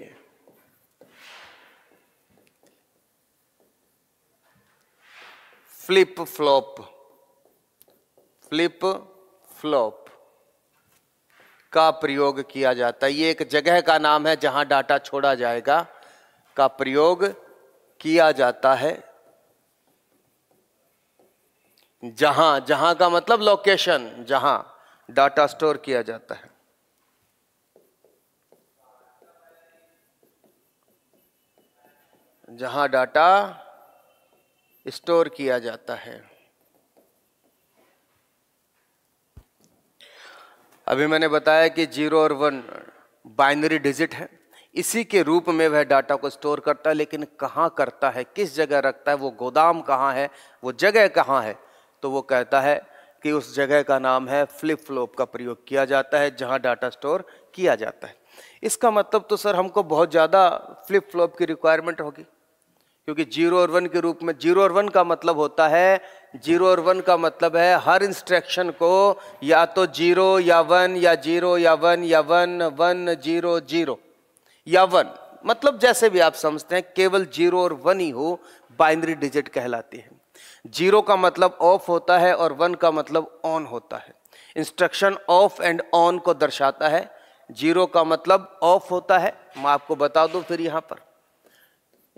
Speaker 1: फ्लिप फ्लॉप फ्लिप फ्लॉप का प्रयोग किया जाता है ये एक जगह का नाम है जहां डाटा छोड़ा जाएगा का प्रयोग किया जाता है जहां जहां का मतलब लोकेशन जहां डाटा स्टोर किया जाता है जहां डाटा स्टोर किया जाता है अभी मैंने बताया कि जीरो और वन बाइनरी डिजिट है इसी के रूप में वह डाटा को स्टोर करता है लेकिन कहाँ करता है किस जगह रखता है वो गोदाम कहाँ है वो जगह कहाँ है तो वो कहता है कि उस जगह का नाम है फ्लिप फ्लॉप का प्रयोग किया जाता है जहाँ डाटा स्टोर किया जाता है इसका मतलब तो सर हमको बहुत ज़्यादा फ्लिप फ्लॉप की रिक्वायरमेंट होगी क्योंकि जीरो और वन के रूप में जीरो और वन का मतलब होता है जीरो और वन का मतलब है हर इंस्ट्रक्शन को या तो जीरो या वन या जीरो या वन या वन वन जीरो जीरो या वन मतलब जैसे भी आप समझते हैं केवल जीरो और वन ही हो बाइनरी डिजिट कहलाती है जीरो का मतलब ऑफ होता है और वन का मतलब ऑन होता है इंस्ट्रक्शन ऑफ एंड ऑन को दर्शाता है जीरो का मतलब ऑफ होता है मैं आपको बता दूं फिर यहां पर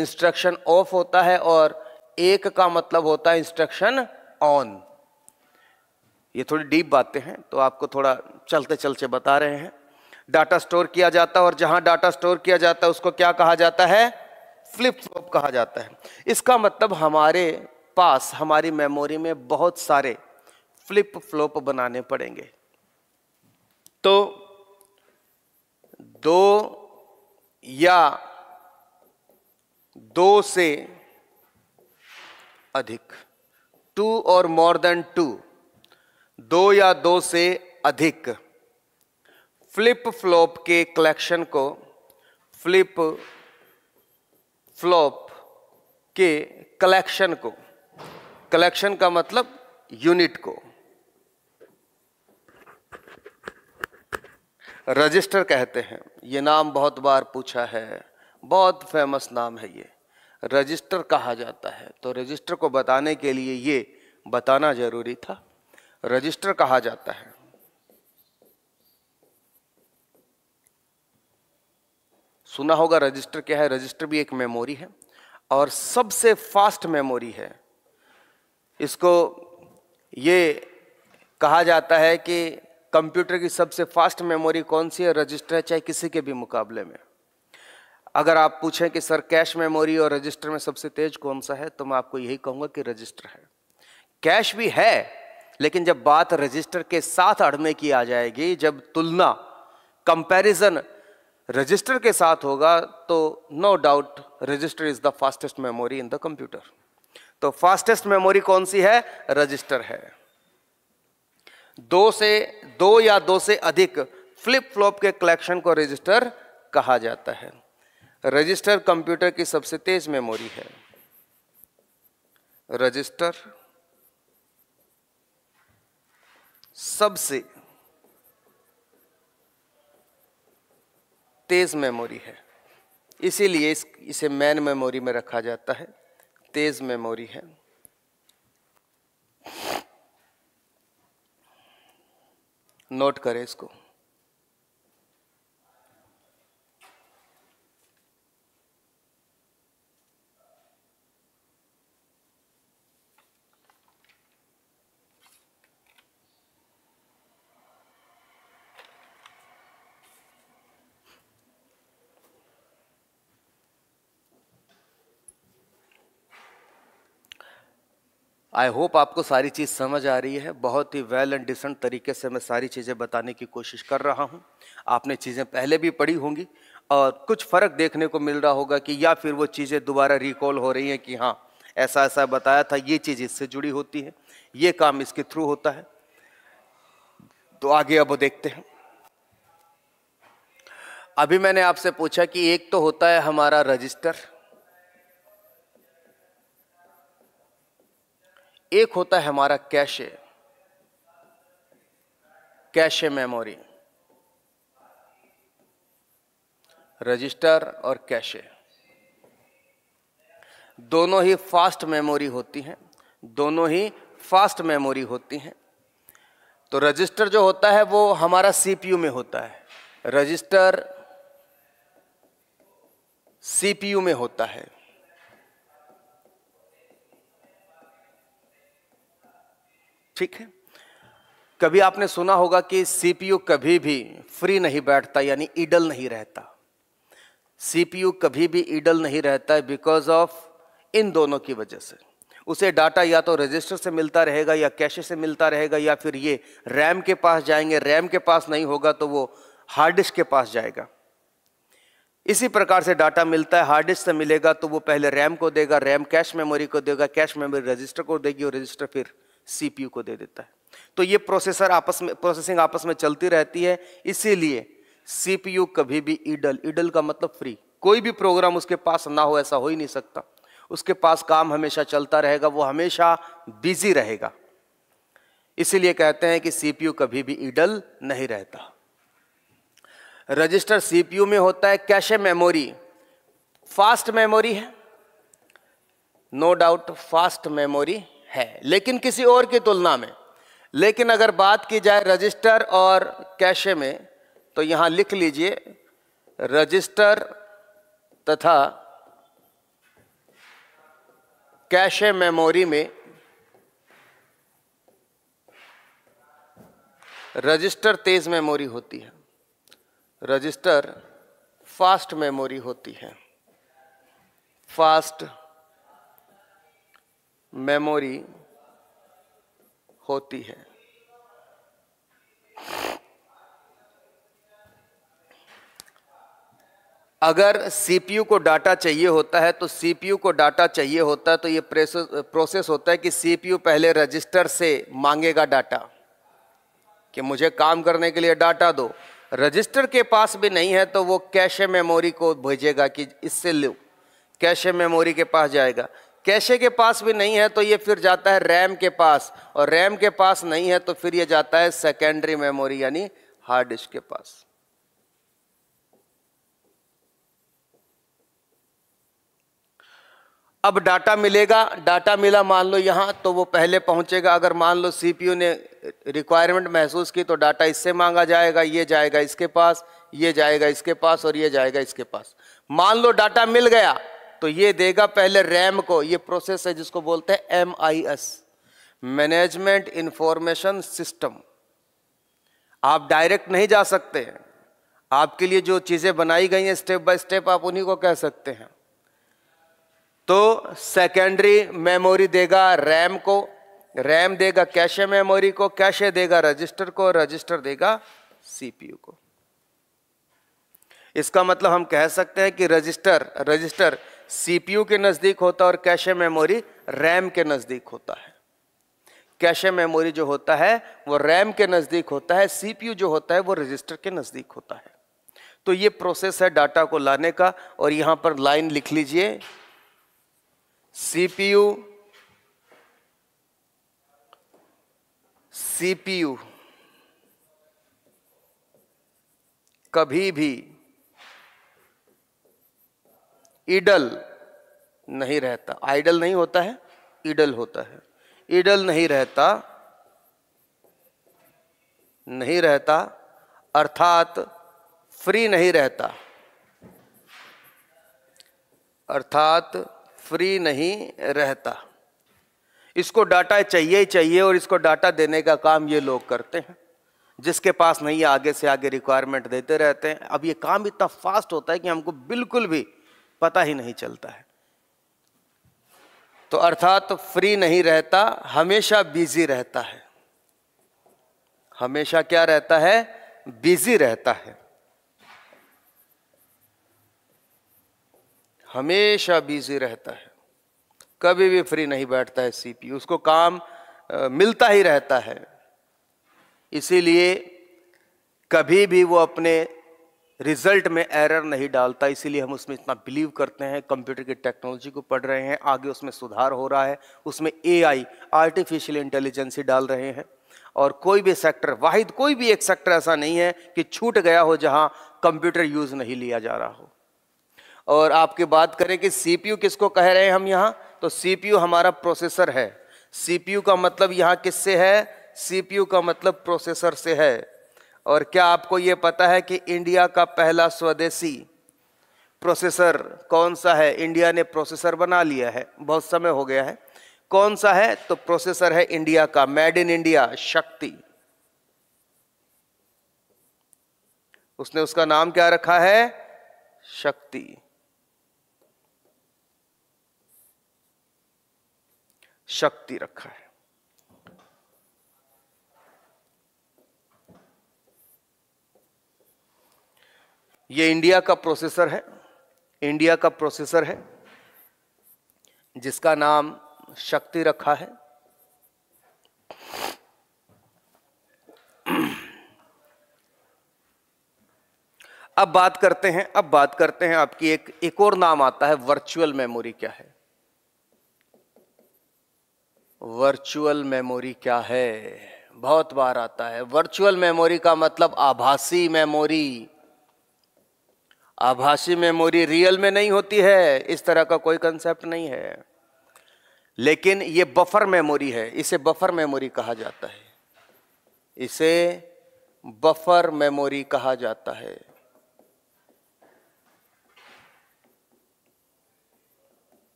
Speaker 1: इंस्ट्रक्शन ऑफ होता है और एक का मतलब होता है इंस्ट्रक्शन ऑन ये थोड़ी डीप बातें हैं तो आपको थोड़ा चलते चलते बता रहे हैं डाटा स्टोर किया जाता है और जहां डाटा स्टोर किया जाता है उसको क्या कहा जाता है फ्लिप फ्लॉप कहा जाता है इसका मतलब हमारे पास हमारी मेमोरी में बहुत सारे फ्लिप फ्लॉप बनाने पड़ेंगे तो दो या दो से अधिक टू और मोर देन टू दो या दो से अधिक फ्लिप फ्लॉप के कलेक्शन को फ्लिप फ्लॉप के कलेक्शन को कलेक्शन का मतलब यूनिट को रजिस्टर कहते हैं ये नाम बहुत बार पूछा है बहुत फेमस नाम है ये रजिस्टर कहा जाता है तो रजिस्टर को बताने के लिए ये बताना जरूरी था रजिस्टर कहा जाता है सुना होगा रजिस्टर क्या है रजिस्टर भी एक मेमोरी है और सबसे फास्ट मेमोरी है इसको ये कहा जाता है कि कंप्यूटर की सबसे फास्ट मेमोरी कौन सी है रजिस्टर है चाहे किसी के भी मुकाबले में अगर आप पूछें कि सर कैश मेमोरी और रजिस्टर में सबसे तेज कौन सा है तो मैं आपको यही कहूंगा कि रजिस्टर है कैश भी है लेकिन जब बात रजिस्टर के साथ अड़ने की आ जाएगी जब तुलना कंपैरिजन रजिस्टर के साथ होगा तो no doubt register is the fastest memory in the computer तो फास्टेस्ट मेमोरी कौन सी है रजिस्टर है दो से दो या दो से अधिक फ्लिप फ्लॉप के कलेक्शन को रजिस्टर कहा जाता है रजिस्टर कंप्यूटर की सबसे तेज मेमोरी है रजिस्टर सबसे तेज मेमोरी है इसीलिए इस, इसे मैन मेमोरी में रखा जाता है तेज मेमोरी है नोट करें इसको आई होप आपको सारी चीज़ समझ आ रही है बहुत ही वेल एंड डिसेंट तरीके से मैं सारी चीज़ें बताने की कोशिश कर रहा हूँ आपने चीज़ें पहले भी पढ़ी होंगी और कुछ फ़र्क देखने को मिल रहा होगा कि या फिर वो चीज़ें दोबारा रिकॉल हो रही हैं कि हाँ ऐसा ऐसा बताया था ये चीज़ इससे जुड़ी होती है ये काम इसके थ्रू होता है तो आगे अब देखते हैं अभी मैंने आपसे पूछा कि एक तो होता है हमारा रजिस्टर एक होता है हमारा कैशे कैशे मेमोरी रजिस्टर और कैशे दोनों ही फास्ट मेमोरी होती हैं दोनों ही फास्ट मेमोरी होती हैं तो रजिस्टर जो होता है वो हमारा सीपीयू में होता है रजिस्टर सीपीयू में होता है ठीक है कभी आपने सुना होगा कि सीपीयू कभी भी फ्री नहीं बैठता यानी ईडल नहीं रहता सीपीयू कभी भी ईडल नहीं रहता है बिकॉज ऑफ इन दोनों की वजह से उसे डाटा या तो रजिस्टर से मिलता रहेगा या कैशे से मिलता रहेगा या फिर ये रैम के पास जाएंगे रैम के पास नहीं होगा तो वो हार्ड डिस्क के पास जाएगा इसी प्रकार से डाटा मिलता है हार्ड डिस्क से मिलेगा तो वो पहले रैम को देगा रैम कैश मेमोरी को देगा कैश मेमोरी रजिस्टर को देगी और रजिस्टर फिर सीपीयू को दे देता है तो ये प्रोसेसर आपस में प्रोसेसिंग आपस में चलती रहती है इसीलिए सीपीयू कभी भी ईडल ईडल का मतलब फ्री कोई भी प्रोग्राम उसके पास ना हो ऐसा हो ही नहीं सकता उसके पास काम हमेशा चलता रहेगा वो हमेशा बिजी रहेगा इसीलिए कहते हैं कि सीपीयू कभी भी ईडल नहीं रहता रजिस्टर सीपीयू में होता है कैशे मेमोरी फास्ट मेमोरी है नो डाउट फास्ट मेमोरी है लेकिन किसी और की तुलना में लेकिन अगर बात की जाए रजिस्टर और कैशे में तो यहां लिख लीजिए रजिस्टर तथा कैशे मेमोरी में रजिस्टर तेज मेमोरी होती है रजिस्टर फास्ट मेमोरी होती है फास्ट मेमोरी होती है अगर सीपीयू को डाटा चाहिए होता है तो सीपीयू को डाटा चाहिए होता है तो ये प्रोसेस होता है कि सीपीयू पहले रजिस्टर से मांगेगा डाटा कि मुझे काम करने के लिए डाटा दो रजिस्टर के पास भी नहीं है तो वो कैशे मेमोरी को भेजेगा कि इससे लो कैश मेमोरी के पास जाएगा कैशे के पास भी नहीं है तो ये फिर जाता है रैम के पास और रैम के पास नहीं है तो फिर ये जाता है सेकेंडरी मेमोरी यानी हार्ड डिस्क के पास अब डाटा मिलेगा डाटा मिला मान लो यहां तो वो पहले पहुंचेगा अगर मान लो सीपीयू ने रिक्वायरमेंट महसूस की तो डाटा इससे मांगा जाएगा ये जाएगा इसके पास ये जाएगा इसके पास और ये जाएगा इसके पास मान लो डाटा मिल गया तो ये देगा पहले रैम को ये प्रोसेस है जिसको बोलते हैं M I S management information system आप डायरेक्ट नहीं जा सकते हैं आपके लिए जो चीज़ें बनाई गई हैं स्टेप बाय स्टेप आप उन्हीं को कह सकते हैं तो सेकेंडरी मेमोरी देगा रैम को रैम देगा कैशे मेमोरी को कैशे देगा रजिस्टर को रजिस्टर देगा सीपीयू को इसका मतलब हम कह सकते हैं कि रजिस्टर रजिस्टर सीपीयू के नज़दीक होता है और कैशे मेमोरी रैम के नज़दीक होता है कैशे मेमोरी जो होता है वो रैम के नज़दीक होता है सीपीयू जो होता है वो रजिस्टर के नज़दीक होता है तो ये प्रोसेस है डाटा को लाने का और यहां पर लाइन लिख लीजिए सीपीयू सीपीयू कभी भी इडल नहीं रहता आइडल नहीं होता है ईडल होता है ईडल नहीं रहता नहीं रहता अर्थात फ्री नहीं रहता अर्थात फ्री नहीं रहता इसको डाटा चाहिए ही चाहिए और इसको डाटा देने का काम ये लोग करते हैं जिसके पास नहीं आगे से आगे रिक्वायरमेंट देते रहते हैं अब ये काम इतना फास्ट होता है कि हमको बिल्कुल भी पता ही नहीं चलता है तो अर्थात तो फ्री नहीं रहता हमेशा बिजी रहता है हमेशा क्या रहता है बिजी रहता है हमेशा बिजी रहता है कभी भी फ्री नहीं बैठता है सीपी उसको काम मिलता ही रहता है इसीलिए कभी भी वो अपने रिजल्ट में एरर नहीं डालता इसीलिए हम उसमें इतना बिलीव करते हैं कंप्यूटर की टेक्नोलॉजी को पढ़ रहे हैं आगे उसमें सुधार हो रहा है उसमें एआई आर्टिफिशियल इंटेलिजेंसी डाल रहे हैं और कोई भी सेक्टर वाहिद कोई भी एक सेक्टर ऐसा नहीं है कि छूट गया हो जहां कंप्यूटर यूज़ नहीं लिया जा रहा हो और आपकी बात करें कि सीपीयू किसको कह रहे हैं हम यहाँ तो सीपीयू हमारा प्रोसेसर है सीपीयू का मतलब यहाँ किससे है सीपीयू का मतलब प्रोसेसर से है और क्या आपको ये पता है कि इंडिया का पहला स्वदेशी प्रोसेसर कौन सा है इंडिया ने प्रोसेसर बना लिया है बहुत समय हो गया है कौन सा है तो प्रोसेसर है इंडिया का मेड इन इंडिया शक्ति उसने उसका नाम क्या रखा है शक्ति शक्ति रखा है ये इंडिया का प्रोसेसर है इंडिया का प्रोसेसर है जिसका नाम शक्ति रखा है अब बात करते हैं अब बात करते हैं आपकी एक एक और नाम आता है वर्चुअल मेमोरी क्या है वर्चुअल मेमोरी क्या है बहुत बार आता है वर्चुअल मेमोरी का मतलब आभासी मेमोरी आभासी मेमोरी रियल में नहीं होती है इस तरह का कोई कंसेप्ट नहीं है लेकिन ये बफर मेमोरी है इसे बफर मेमोरी कहा जाता है इसे बफर मेमोरी कहा जाता है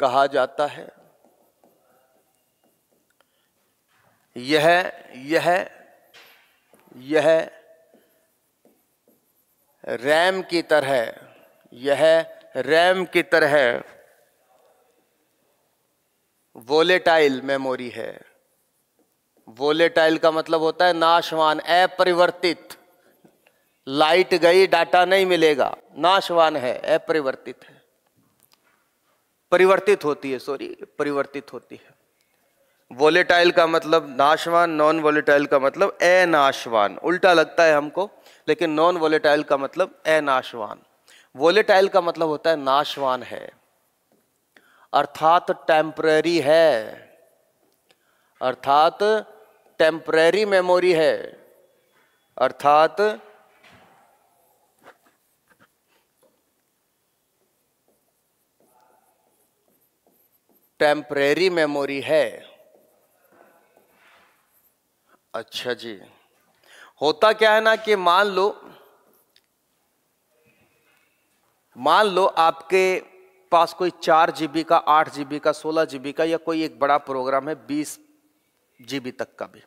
Speaker 1: कहा जाता है यह यह यह रैम की तरह यह रैम की तरह वोलेटाइल मेमोरी है वोलेटाइल का मतलब होता है नाशवान अपरिवर्तित लाइट गई डाटा नहीं मिलेगा नाशवान है अपरिवर्तित है परिवर्तित होती है सॉरी परिवर्तित होती है वोलेटाइल का मतलब नाशवान नॉन वोलेटाइल का मतलब अनाशवान उल्टा लगता है हमको लेकिन नॉन वोलेटाइल का मतलब अनाशवान वोलेटाइल का मतलब होता है नाशवान है अर्थात टेम्प्रेरी है अर्थात टेम्प्रेरी मेमोरी है अर्थात टेम्परेरी मेमोरी है अच्छा जी होता क्या है ना कि मान लो मान लो आपके पास कोई चार जीबी का आठ जीबी का सोलह जीबी का या कोई एक बड़ा प्रोग्राम है बीस जीबी तक का भी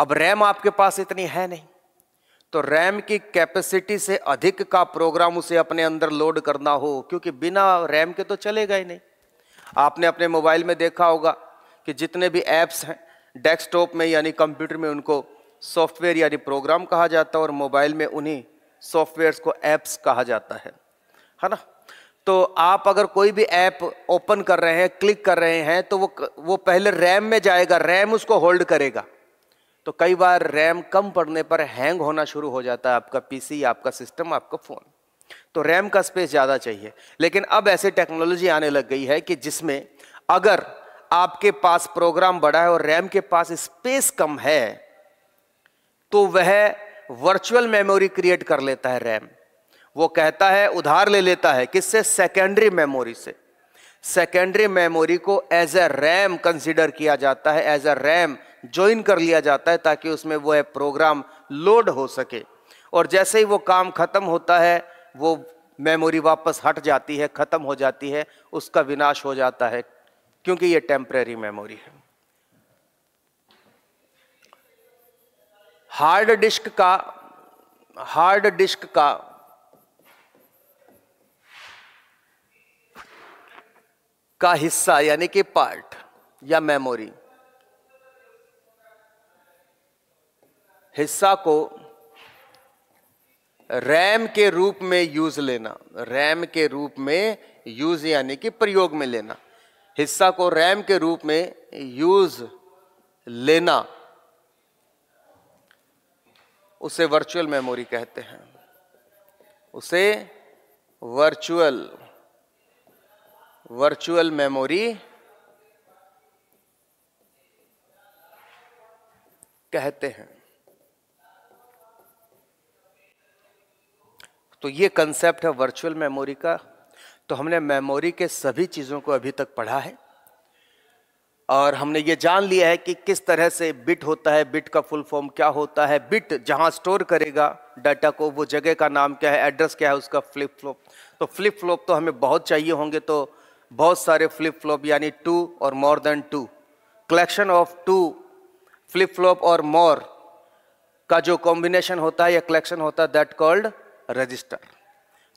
Speaker 1: अब रैम आपके पास इतनी है नहीं तो रैम की कैपेसिटी से अधिक का प्रोग्राम उसे अपने अंदर लोड करना हो क्योंकि बिना रैम के तो चलेगा ही नहीं आपने अपने मोबाइल में देखा होगा कि जितने भी एप्स हैं डेस्कटॉप में यानी कंप्यूटर में उनको सॉफ्टवेयर यानी प्रोग्राम कहा जाता है और मोबाइल में उन्हीं सॉफ्टवेयर्स को ऐप्स कहा जाता है है ना तो आप अगर कोई भी ऐप ओपन कर रहे हैं क्लिक कर रहे हैं तो वो वो पहले रैम में जाएगा रैम उसको होल्ड करेगा तो कई बार रैम कम पड़ने पर हैंग होना शुरू हो जाता है आपका पीसी आपका सिस्टम आपका फ़ोन तो रैम का स्पेस ज़्यादा चाहिए लेकिन अब ऐसे टेक्नोलॉजी आने लग गई है कि जिसमें अगर आपके पास प्रोग्राम बड़ा है और रैम के पास स्पेस कम है तो वह वर्चुअल मेमोरी क्रिएट कर लेता है रैम वो कहता है उधार ले लेता है किससे सेकेंडरी मेमोरी से सेकेंडरी मेमोरी को एज ए रैम कंसिडर किया जाता है एज ए रैम ज्वाइन कर लिया जाता है ताकि उसमें वह प्रोग्राम लोड हो सके और जैसे ही वो काम खत्म होता है वो मेमोरी वापस हट जाती है ख़त्म हो जाती है उसका विनाश हो जाता है क्योंकि ये टेम्प्रेरी मेमोरी है हार्ड डिस्क का हार्ड डिस्क का का हिस्सा यानी कि पार्ट या मेमोरी हिस्सा को रैम के रूप में यूज लेना रैम के रूप में यूज यानी कि प्रयोग में लेना हिस्सा को रैम के रूप में यूज लेना उसे वर्चुअल मेमोरी कहते हैं उसे वर्चुअल वर्चुअल मेमोरी कहते हैं तो ये कंसेप्ट है वर्चुअल मेमोरी का तो हमने मेमोरी के सभी चीज़ों को अभी तक पढ़ा है और हमने ये जान लिया है कि किस तरह से बिट होता है बिट का फुल फॉर्म क्या होता है बिट जहाँ स्टोर करेगा डाटा को वो जगह का नाम क्या है एड्रेस क्या है उसका फ्लिप फ्लॉप तो फ्लिप फ्लॉप तो हमें बहुत चाहिए होंगे तो बहुत सारे फ्लिप फ्लॉप यानी टू और more than two collection of two flip flop और मोर का जो कॉम्बिनेशन होता है या कलेक्शन होता है दैट कॉल्ड रजिस्टर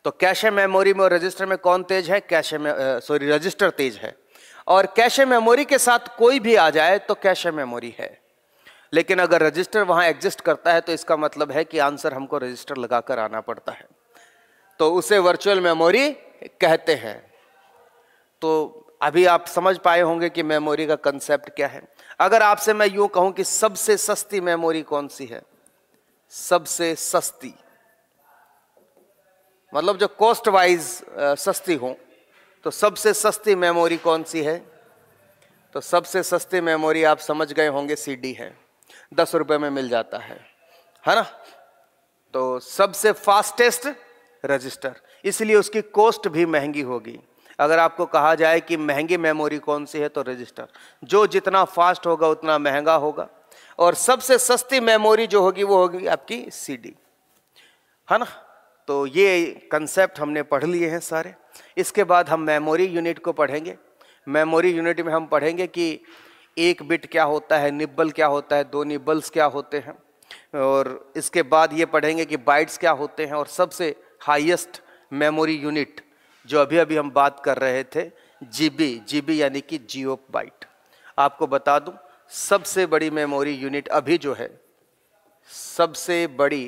Speaker 1: तो कैशे मेमोरी में और रजिस्टर में कौन तेज है कैशे में सॉरी रजिस्टर तेज है और कैशे मेमोरी के साथ कोई भी आ जाए तो कैशे मेमोरी है लेकिन अगर रजिस्टर वहां एग्जिस्ट करता है तो इसका मतलब है कि आंसर हमको रजिस्टर लगाकर आना पड़ता है तो उसे वर्चुअल मेमोरी कहते हैं तो अभी आप समझ पाए होंगे कि मेमोरी का कंसेप्ट क्या है अगर आपसे मैं यूं कहूं कि सबसे सस्ती मेमोरी कौन सी है सबसे सस्ती मतलब जो कॉस्ट वाइज सस्ती हो तो सबसे सस्ती मेमोरी कौन सी है तो सबसे सस्ती मेमोरी आप समझ गए होंगे सीडी है दस रुपए में मिल जाता है है ना तो सबसे फास्टेस्ट रजिस्टर इसलिए उसकी कॉस्ट भी महंगी होगी अगर आपको कहा जाए कि महंगी मेमोरी कौन सी है तो रजिस्टर जो जितना फास्ट होगा उतना महंगा होगा और सबसे सस्ती मेमोरी जो होगी वो होगी आपकी सीडी है ना तो ये कंसेप्ट हमने पढ़ लिए हैं सारे इसके बाद हम मेमोरी यूनिट को पढ़ेंगे मेमोरी यूनिट में हम पढ़ेंगे कि एक बिट क्या होता है निब्बल क्या होता है दो निब्बल्स क्या होते हैं और इसके बाद ये पढ़ेंगे कि बाइट्स क्या होते हैं और सबसे हाईएस्ट मेमोरी यूनिट जो अभी अभी हम बात कर रहे थे जीबी जीबी यानी कि जियो बाइट आपको बता दूं सबसे बड़ी मेमोरी यूनिट अभी जो है सबसे बड़ी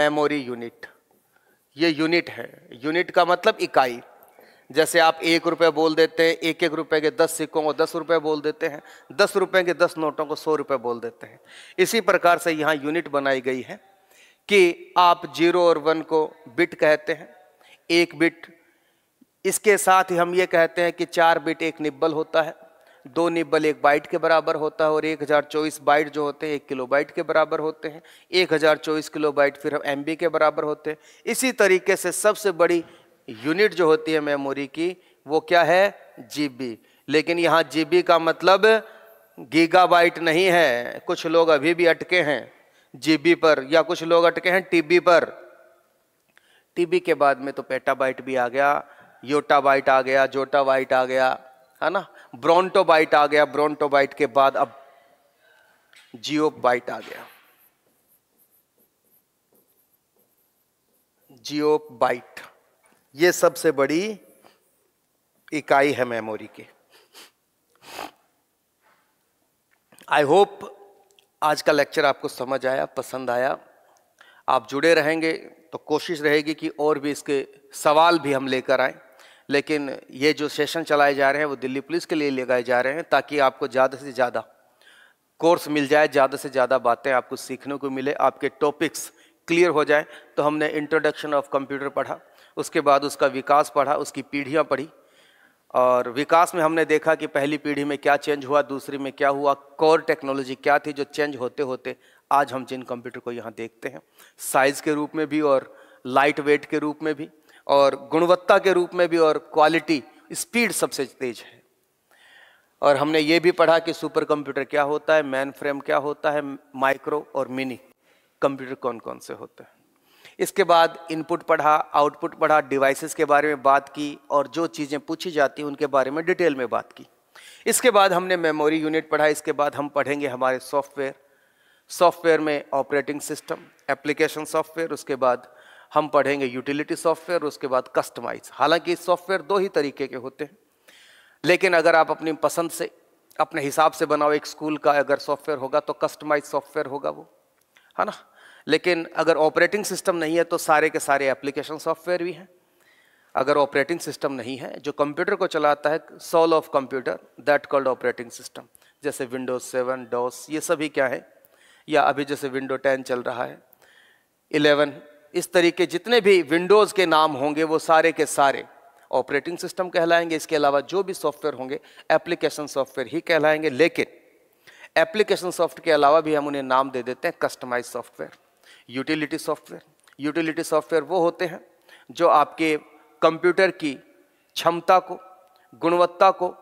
Speaker 1: मेमोरी यूनिट ये यूनिट है यूनिट का मतलब इकाई जैसे आप एक रुपये बोल देते हैं एक एक रुपये के दस सिक्कों को दस रुपये बोल देते हैं दस रुपये के दस नोटों को सौ रुपये बोल देते हैं इसी प्रकार से यहाँ यूनिट बनाई गई है कि आप जीरो और वन को बिट कहते हैं एक बिट इसके साथ ही हम ये कहते हैं कि चार बिट एक निब्बल होता है दो निबल एक बाइट के बराबर होता है और एक हज़ार चौबीस बाइट जो होते हैं एक किलो बाइट के बराबर होते हैं एक हज़ार चौबीस किलो बाइट फिर हम एम के बराबर होते हैं इसी तरीके से सबसे बड़ी यूनिट जो होती है मेमोरी की वो क्या है जीबी लेकिन यहाँ जीबी का मतलब गीगाबाइट नहीं है कुछ लोग अभी भी अटके हैं जीबी पर या कुछ लोग अटके हैं टीबी पर टीबी के बाद में तो पेटाबाइट भी आ गया योटाबाइट आ गया जोटाबाइट आ गया है ना ब्रोंटोबाइट आ गया ब्रोंटोबाइट के बाद अब जियो बाइट आ गया जियो बाइट ये सबसे बड़ी इकाई है मेमोरी की आई होप आज का लेक्चर आपको समझ आया पसंद आया आप जुड़े रहेंगे तो कोशिश रहेगी कि और भी इसके सवाल भी हम लेकर आएं लेकिन ये जो सेशन चलाए जा रहे हैं वो दिल्ली पुलिस के लिए लगाए जा रहे हैं ताकि आपको ज़्यादा से ज़्यादा कोर्स मिल जाए ज़्यादा से ज़्यादा बातें आपको सीखने को मिले आपके टॉपिक्स क्लियर हो जाए तो हमने इंट्रोडक्शन ऑफ कंप्यूटर पढ़ा उसके बाद उसका विकास पढ़ा उसकी पीढ़ियाँ पढ़ी और विकास में हमने देखा कि पहली पीढ़ी में क्या चेंज हुआ दूसरी में क्या हुआ कोर टेक्नोलॉजी क्या थी जो चेंज होते होते आज हम जिन कंप्यूटर को यहाँ देखते हैं साइज़ के रूप में भी और लाइट वेट के रूप में भी और गुणवत्ता के रूप में भी और क्वालिटी स्पीड सबसे तेज है और हमने ये भी पढ़ा कि सुपर कंप्यूटर क्या होता है मैन फ्रेम क्या होता है माइक्रो और मिनी कंप्यूटर कौन कौन से होते हैं इसके बाद इनपुट पढ़ा आउटपुट पढ़ा डिवाइसेस के बारे में बात की और जो चीज़ें पूछी जाती हैं उनके बारे में डिटेल में बात की इसके बाद हमने मेमोरी यूनिट पढ़ा इसके बाद हम पढ़ेंगे हमारे सॉफ्टवेयर सॉफ्टवेयर में ऑपरेटिंग सिस्टम एप्लीकेशन सॉफ्टवेयर उसके बाद हम पढ़ेंगे यूटिलिटी सॉफ्टवेयर उसके बाद कस्टमाइज हालांकि सॉफ्टवेयर दो ही तरीके के होते हैं लेकिन अगर आप अपनी पसंद से अपने हिसाब से बनाओ एक स्कूल का अगर सॉफ्टवेयर होगा तो कस्टमाइज सॉफ्टवेयर होगा वो है ना लेकिन अगर ऑपरेटिंग सिस्टम नहीं है तो सारे के सारे एप्लीकेशन सॉफ्टवेयर भी हैं अगर ऑपरेटिंग सिस्टम नहीं है जो कंप्यूटर को चलाता है soul of computer that called operating system जैसे विंडोज सेवन डॉस ये सभी क्या है या अभी जैसे विंडो टेन चल रहा है इलेवन इस तरीके जितने भी विंडोज़ के नाम होंगे वो सारे के सारे ऑपरेटिंग सिस्टम कहलाएंगे इसके अलावा जो भी सॉफ्टवेयर होंगे एप्लीकेशन सॉफ्टवेयर ही कहलाएंगे लेकिन एप्लीकेशन सॉफ्टवेयर के अलावा भी हम उन्हें नाम दे देते हैं customize software utility software utility software वो होते हैं जो आपके कंप्यूटर की क्षमता को गुणवत्ता को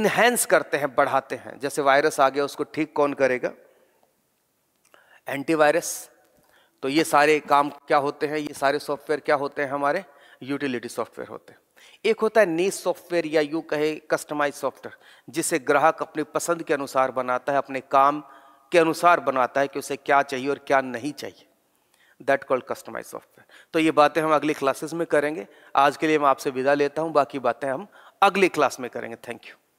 Speaker 1: इन्हेंस करते हैं बढ़ाते हैं जैसे वायरस आ गया उसको ठीक कौन करेगा एंटीवायरस तो ये सारे काम क्या होते हैं ये सारे सॉफ्टवेयर क्या होते हैं हमारे यूटिलिटी सॉफ्टवेयर होते हैं एक होता है नीच सॉफ्टवेयर या यू कहे कस्टमाइज सॉफ्टवेयर जिसे ग्राहक अपनी पसंद के अनुसार बनाता है अपने काम के अनुसार बनाता है कि उसे क्या चाहिए और क्या नहीं चाहिए दैट कॉल्ड कस्टमाइज सॉफ्टवेयर तो ये बातें हम अगली क्लासेस में करेंगे आज के लिए मैं आपसे विदा लेता हूँ बाकी बातें हम अगली क्लास में करेंगे थैंक यू